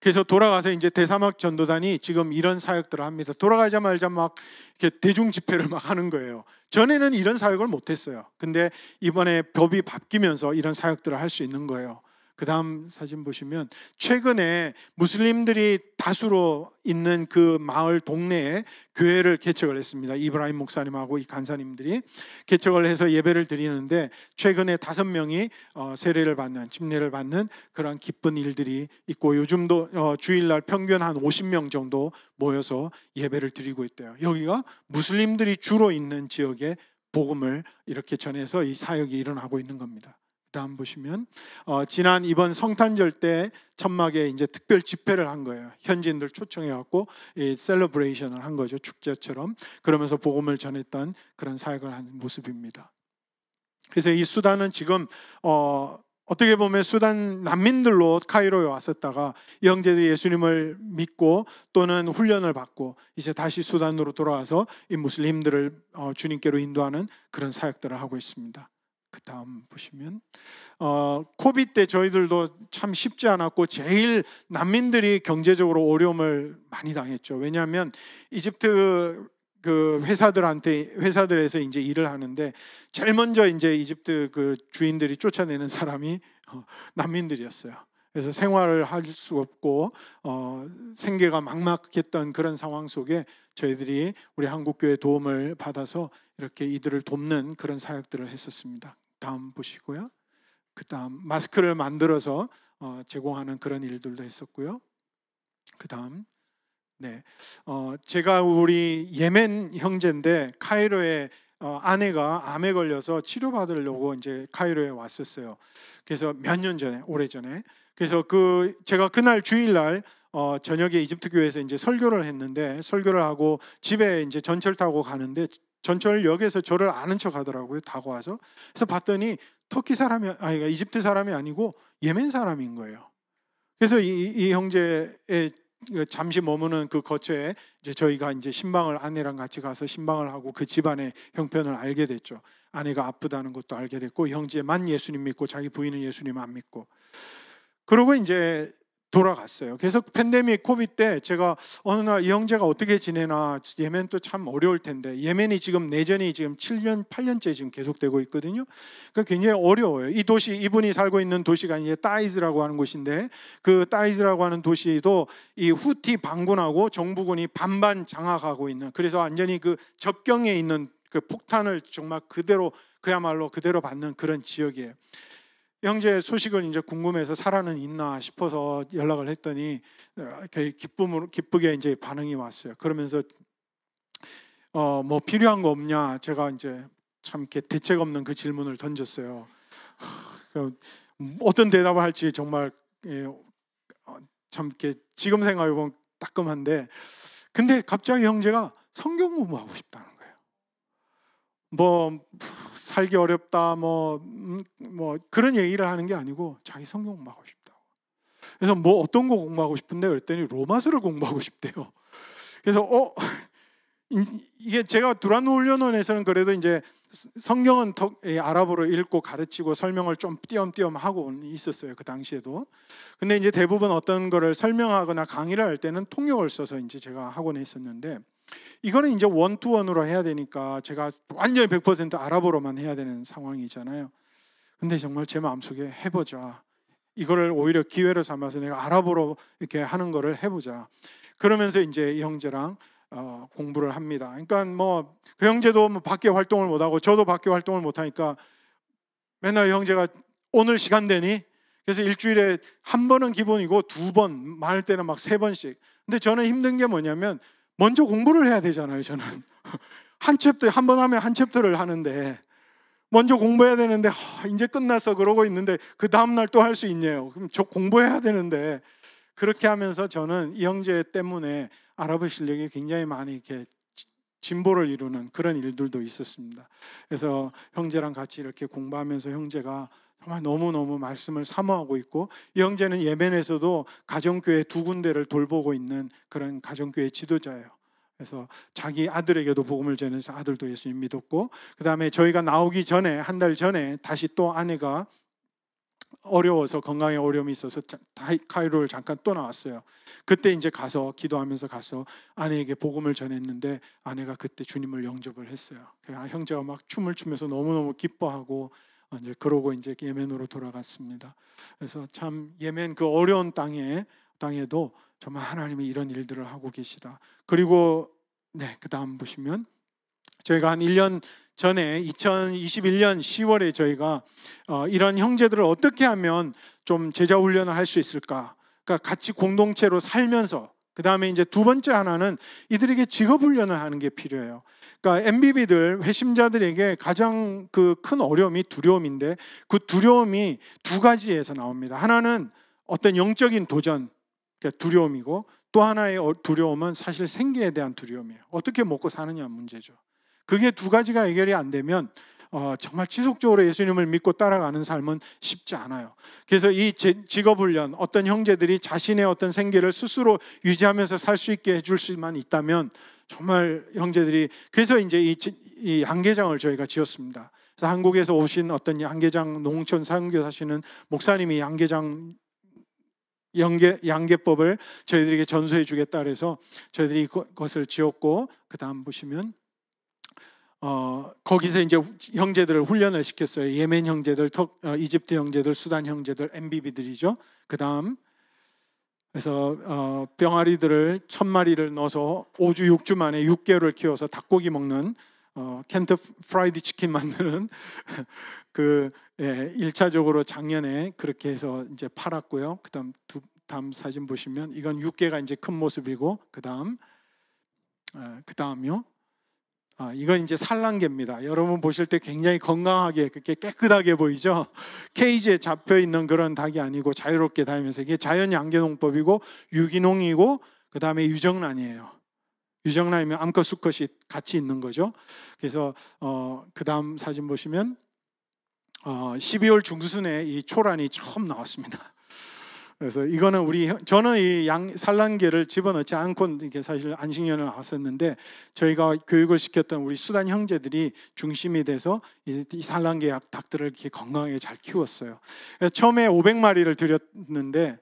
그래서 돌아가서 이제 대사막 전도단이 지금 이런 사역들을 합니다. 돌아가자마자 막 이렇게 대중 집회를 막 하는 거예요. 전에는 이런 사역을 못 했어요. 근데 이번에 법이 바뀌면서 이런 사역들을 할 수 있는 거예요. 그 다음 사진 보시면 최근에 무슬림들이 다수로 있는 그 마을 동네에 교회를 개척을 했습니다. 이브라임 목사님하고 이 간사님들이 개척을 해서 예배를 드리는데 최근에 다섯 명이 어, 세례를 받는 침례를 받는 그런 기쁜 일들이 있고 요즘도 어, 주일날 평균 한 50명 정도 모여서 예배를 드리고 있대요. 여기가 무슬림들이 주로 있는 지역에 복음을 이렇게 전해서 이 사역이 일어나고 있는 겁니다. 다음 보시면 어, 지난 이번 성탄절 때 천막에 이제 특별 집회를 한 거예요. 현지인들 초청해 갖고 셀러브레이션을 한 거죠. 축제처럼. 그러면서 복음을 전했던 그런 사역을 한 모습입니다. 그래서 이 수단은 지금 어 어떻게 보면 수단 난민들로 카이로에 왔었다가 영제들 예수님을 믿고 또는 훈련을 받고 이제 다시 수단으로 돌아와서 이 무슬림들을 어, 주님께로 인도하는 그런 사역들을 하고 있습니다. 그 다음 보시면 어, 코비 때 저희들도 참 쉽지 않았고 제일 난민들이 경제적으로 어려움을 많이 당했죠. 왜냐하면 이집트 그 회사들한테 회사들에서 이제 일을 하는데 제일 먼저 이제 이집트 그 주인들이 쫓아내는 사람이 어, 난민들이었어요. 그래서 생활을 할 수 없고 어, 생계가 막막했던 그런 상황 속에 저희들이 우리 한국교회 도움을 받아서 이렇게 이들을 돕는 그런 사역들을 했었습니다. 다음 보시고요. 그 다음 마스크를 만들어서 어, 제공하는 그런 일들도 했었고요. 그 다음 네, 어, 제가 우리 예멘 형제인데 카이로에 어, 아내가 암에 걸려서 치료받으려고 이제 카이로에 왔었어요. 그래서 몇 년 전에, 오래 전에 그래서 그 제가 그날 주일날 어, 저녁에 이집트 교회에서 이제 설교를 했는데 설교를 하고 집에 이제 전철 타고 가는데 전철역에서 저를 아는 척 하더라고요. 타고 와서. 그래서 봤더니 터키 사람이 아니 그러니까 이집트 사람이 아니고 예멘 사람인 거예요. 그래서 이, 이 형제의 그 잠시 머무는 그 거처에 이제 저희가 이제 신방을 아내랑 같이 가서 신방을 하고 그 집안의 형편을 알게 됐죠. 아내가 아프다는 것도 알게 됐고 형제만 예수님 믿고 자기 부인은 예수님 안 믿고 그러고 이제 돌아갔어요. 그래 팬데믹 코비 때 제가 어느 날 이 형제가 어떻게 지내나 예멘도 참 어려울 텐데 예멘이 지금 내전이 지금 7년 8년째 지금 계속되고 있거든요. 그 굉장히 어려워요. 이 도시 이분이 살고 있는 도시가 이제 따이즈라고 하는 곳인데 그 따이즈라고 하는 도시도 이 후티 반군하고 정부군이 반반 장악하고 있는 그래서 완전히 그 접경에 있는 그 폭탄을 정말 그대로 그야말로 그대로 받는 그런 지역이에요. 형제의 소식을 이제 궁금해서 살아는 있나 싶어서 연락을 했더니 어, 기쁨으로 기쁘게 이제 반응이 왔어요. 그러면서 어뭐 필요한 거 없냐 제가 이제 참 대책 없는 그 질문을 던졌어요. 그 어떤 대답을 할지 정말 예, 어, 참게 지금 생각해보면 따끔한데 근데 갑자기 형제가 성경 공부하고 싶다는 뭐 살기 어렵다 뭐뭐 음, 뭐 그런 얘기를 하는 게 아니고 자기 성경 공부하고 싶다고. 그래서 뭐 어떤 거 공부하고 싶은데 그랬더니 로마서를 공부하고 싶대요. 그래서 어 이게 제가 두란노 훈련원에서는 그래도 이제 성경은 예, 아랍어로 읽고 가르치고 설명을 좀 띄엄띄엄 하고 있었어요 그 당시에도. 근데 이제 대부분 어떤 거를 설명하거나 강의를 할 때는 통역을 써서 이제 제가 학원에 있었는데 이거는 이제 원투원으로 해야 되니까 제가 완전히 100% 아랍어로만 해야 되는 상황이잖아요. 근데 정말 제 마음속에 해보자. 이거를 오히려 기회로 삼아서 내가 아랍어로 이렇게 하는 거를 해보자. 그러면서 이제 형제랑 어, 공부를 합니다. 그러니까 뭐 그 형제도 뭐 밖에 활동을 못 하고 저도 밖에 활동을 못 하니까 맨날 형제가 오늘 시간 되니 그래서 일주일에 한 번은 기본이고 두 번, 많 때는 막 세 번씩. 근데 저는 힘든 게 뭐냐면 먼저 공부를 해야 되잖아요, 저는. 한 챕터, 한 번 하면 한 챕터를 하는데, 먼저 공부해야 되는데, 이제 끝났어. 그러고 있는데, 그 다음날 또 할 수 있네요. 그럼 저 공부해야 되는데, 그렇게 하면서 저는 이 형제 때문에 아랍어 실력이 굉장히 많이 이렇게 진보를 이루는 그런 일들도 있었습니다. 그래서 형제랑 같이 이렇게 공부하면서 형제가 정말 너무너무 말씀을 사모하고 있고 이 형제는 예멘에서도 가정교회 두 군데를 돌보고 있는 그런 가정교회 지도자예요. 그래서 자기 아들에게도 복음을 전해서 아들도 예수님 믿었고 그 다음에 저희가 나오기 전에 한 달 전에 다시 또 아내가 어려워서 건강에 어려움이 있어서 카이로를 잠깐 또 나왔어요. 그때 이제 가서 기도하면서 가서 아내에게 복음을 전했는데 아내가 그때 주님을 영접을 했어요. 그 아, 형제가 막 춤을 추면서 너무너무 기뻐하고 이제 그러고 이제 예멘으로 돌아갔습니다. 그래서 참 예멘 그 어려운 땅에 땅에도 정말 하나님이 이런 일들을 하고 계시다. 그리고 네, 그다음 보시면 저희가 한 1년 전에 2021년 10월에 저희가 어, 이런 형제들을 어떻게 하면 좀 제자 훈련을 할 수 있을까? 그러니까 같이 공동체로 살면서 그 다음에 이제 두 번째 하나는 이들에게 직업 훈련을 하는 게 필요해요. 그러니까 MBB들 회심자들에게 가장 그 큰 어려움이 두려움인데 그 두려움이 두 가지에서 나옵니다. 하나는 어떤 영적인 도전, 그러니까 두려움이고 또 하나의 어, 두려움은 사실 생계에 대한 두려움이에요. 어떻게 먹고 사느냐 문제죠. 그게 두 가지가 해결이 안 되면 어, 정말 지속적으로 예수님을 믿고 따라가는 삶은 쉽지 않아요. 그래서 이 직업 훈련 어떤 형제들이 자신의 어떤 생계를 스스로 유지하면서 살 수 있게 해줄 수만 있다면 정말 형제들이 그래서 이제 이, 이 한계장을 저희가 지었습니다. 그래서 한국에서 오신 어떤 양계장 농촌 사용교 사시는 목사님이 양계장 양계, 양계법을 저희들에게 전수해 주겠다 그래서 저희들이 그것을 지었고 그 다음 보시면 어, 거기서 이제 형제들을 훈련을 시켰어요. 예멘 형제들, 턱, 어, 이집트 형제들, 수단 형제들, MBB들이죠. 그 다음 그래서 어, 병아리들을 천 마리를 넣어서 5주 6주 만에 6개월을 키워서 닭고기 먹는 어, 켄트 프라이드 치킨 만드는 그 예, 1차적으로 작년에 그렇게 해서 이제 팔았고요. 그다음 두, 다음 사진 보시면 이건 6개가 이제 큰 모습이고 그다음 어, 그다음요. 아, 이건 이제 산란계입니다. 여러분 보실 때 굉장히 건강하게 그렇게 깨끗하게 보이죠. 케이지에 잡혀 있는 그런 닭이 아니고 자유롭게 다면서 이게 자연 양계농법이고 유기농이고 그 다음에 유정란이에요. 유정란이면 암컷 수컷이 같이 있는 거죠. 그래서 어, 그 다음 사진 보시면 어, 12월 중순에 이 초란이 처음 나왔습니다. 그래서 이거는 우리 저는 이 양 산란계를 집어넣지 않고 이게 렇 사실 안식년을 나왔었는데 저희가 교육을 시켰던 우리 수단 형제들이 중심이 돼서 이 산란계 닭들을 이렇게 건강하게 잘 키웠어요. 처음에 500마리를 들였는데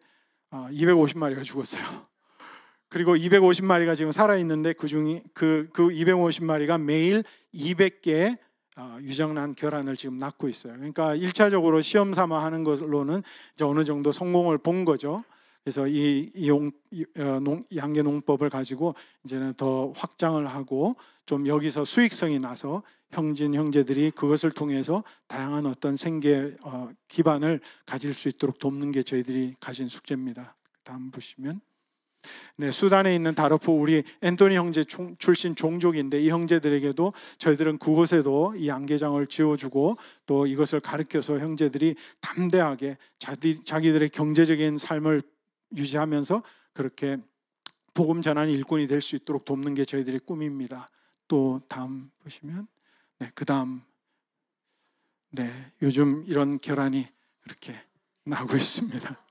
250마리가 어, 죽었어요. 그리고 250마리가 지금 살아 있는데 그 중에 그그 그 250마리가 그 매일 200개의 아, 유정난 결함을 지금 낳고 있어요. 그러니까 일차적으로 시험 삼아 하는 것로는 으 이제 어느 정도 성공을 본 거죠. 그래서 이, 이 용, 어, 농, 양계 농법을 가지고 이제는 더 확장을 하고 좀 여기서 수익성이 나서 형진 형제들이 그것을 통해서 다양한 어떤 생계 어, 기반을 가질 수 있도록 돕는 게 저희들이 가진 숙제입니다. 다음 보시면 네, 수단에 있는 다르포 우리 앤토니 형제 출신 종족인데 이 형제들에게도 저희들은 그곳에도 이 안개장을 지어주고 또 이것을 가르켜서 형제들이 담대하게 자기, 자기들의 경제적인 삶을 유지하면서 그렇게 복음 전하는 일꾼이 될 수 있도록 돕는 게 저희들의 꿈입니다. 또 다음 보시면 네, 그다음 네, 요즘 이런 결란이 그렇게 나고 있습니다.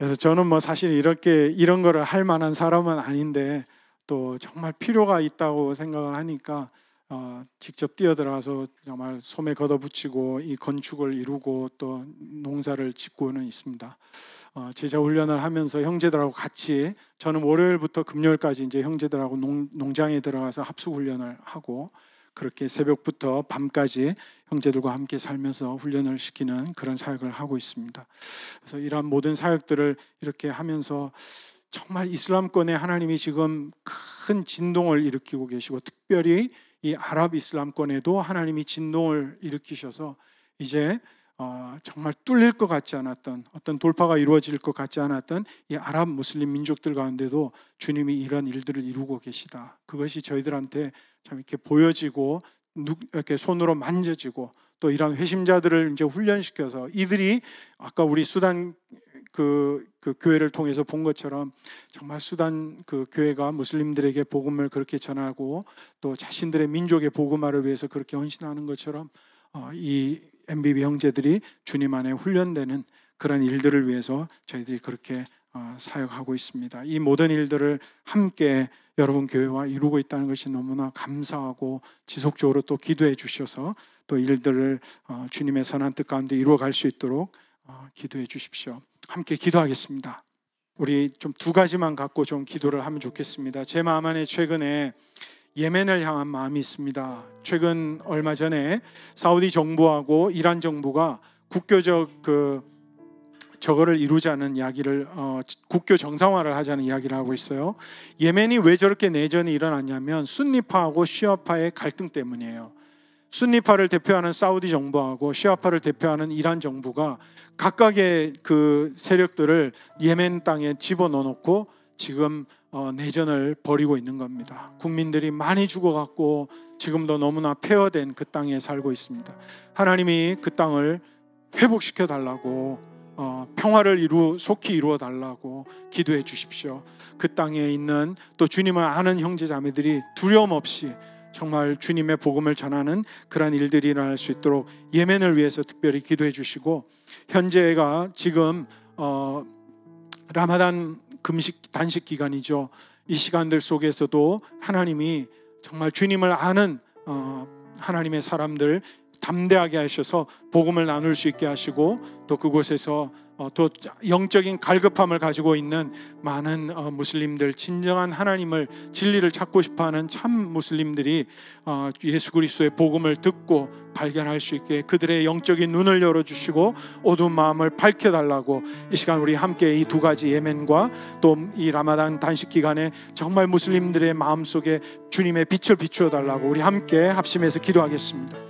그래서 저는 뭐 사실 이렇게 이런 거를 할 만한 사람은 아닌데 또 정말 필요가 있다고 생각을 하니까 어, 직접 뛰어들어가서 정말 소매 걷어붙이고 이 건축을 이루고 또 농사를 짓고는 있습니다. 어, 제자 훈련을 하면서 형제들하고 같이 저는 월요일부터 금요일까지 이제 형제들하고 농, 농장에 들어가서 합숙 훈련을 하고 그렇게 새벽부터 밤까지 형제들과 함께 살면서 훈련을 시키는 그런 사역을 하고 있습니다. 그래서 이러한 모든 사역들을 이렇게 하면서 정말 이슬람권에 하나님이 지금 큰 진동을 일으키고 계시고 특별히 이 아랍 이슬람권에도 하나님이 진동을 일으키셔서 이제 어, 정말 뚫릴 것 같지 않았던 어떤 돌파가 이루어질 것 같지 않았던 이 아랍 무슬림 민족들 가운데도 주님이 이런 일들을 이루고 계시다. 그것이 저희들한테 참 이렇게 보여지고 이렇게 손으로 만져지고 또 이런 회심자들을 이제 훈련시켜서 이들이 아까 우리 수단 그, 그 교회를 통해서 본 것처럼 정말 수단 그 교회가 무슬림들에게 복음을 그렇게 전하고 또 자신들의 민족의 복음화를 위해서 그렇게 헌신하는 것처럼 어, 이 MBB 형제들이 주님 안에 훈련되는 그런 일들을 위해서 저희들이 그렇게 어, 사역하고 있습니다. 이 모든 일들을 함께 여러분 교회와 이루고 있다는 것이 너무나 감사하고 지속적으로 또 기도해 주셔서 또 일들을 어, 주님의 선한 뜻 가운데 이루어 갈수 있도록 어, 기도해 주십시오. 함께 기도하겠습니다. 우리 좀 두 가지만 갖고 좀 기도를 하면 좋겠습니다. 제 마음 안에 최근에 예멘을 향한 마음이 있습니다. 최근 얼마 전에 사우디 정부하고 이란 정부가 국교적 그 저거를 이루자는 이야기를 어, 국교 정상화를 하자는 이야기를 하고 있어요. 예멘이 왜 저렇게 내전이 일어났냐면 순리파하고 시아파의 갈등 때문이에요. 순리파를 대표하는 사우디 정부하고 시아파를 대표하는 이란 정부가 각각의 그 세력들을 예멘 땅에 집어넣어 놓고 지금 어, 내전을 벌이고 있는 겁니다. 국민들이 많이 죽어갔고 지금도 너무나 폐허된 그 땅에 살고 있습니다. 하나님이 그 땅을 회복시켜 달라고 어, 평화를 이루 속히 이루어 달라고 기도해 주십시오. 그 땅에 있는 또 주님을 아는 형제 자매들이 두려움 없이 정말 주님의 복음을 전하는 그러 일들이 일어날 수 있도록 예멘을 위해서 특별히 기도해 주시고 현재가 지금 어, 라마단 금식 단식 기간이죠. 이 시간들 속에서도 하나님이 정말 주님을 아는 어, 하나님의 사람들 담대하게 하셔서 복음을 나눌 수 있게 하시고 또 그곳에서 어, 또 영적인 갈급함을 가지고 있는 많은 어, 무슬림들 진정한 하나님을 진리를 찾고 싶어하는 참 무슬림들이 어, 예수 그리스도의 복음을 듣고 발견할 수 있게 그들의 영적인 눈을 열어주시고 어두운 마음을 밝혀달라고 이 시간 우리 함께 이 두 가지 예멘과 또 이 라마단 단식 기간에 정말 무슬림들의 마음 속에 주님의 빛을 비추어 달라고 우리 함께 합심해서 기도하겠습니다.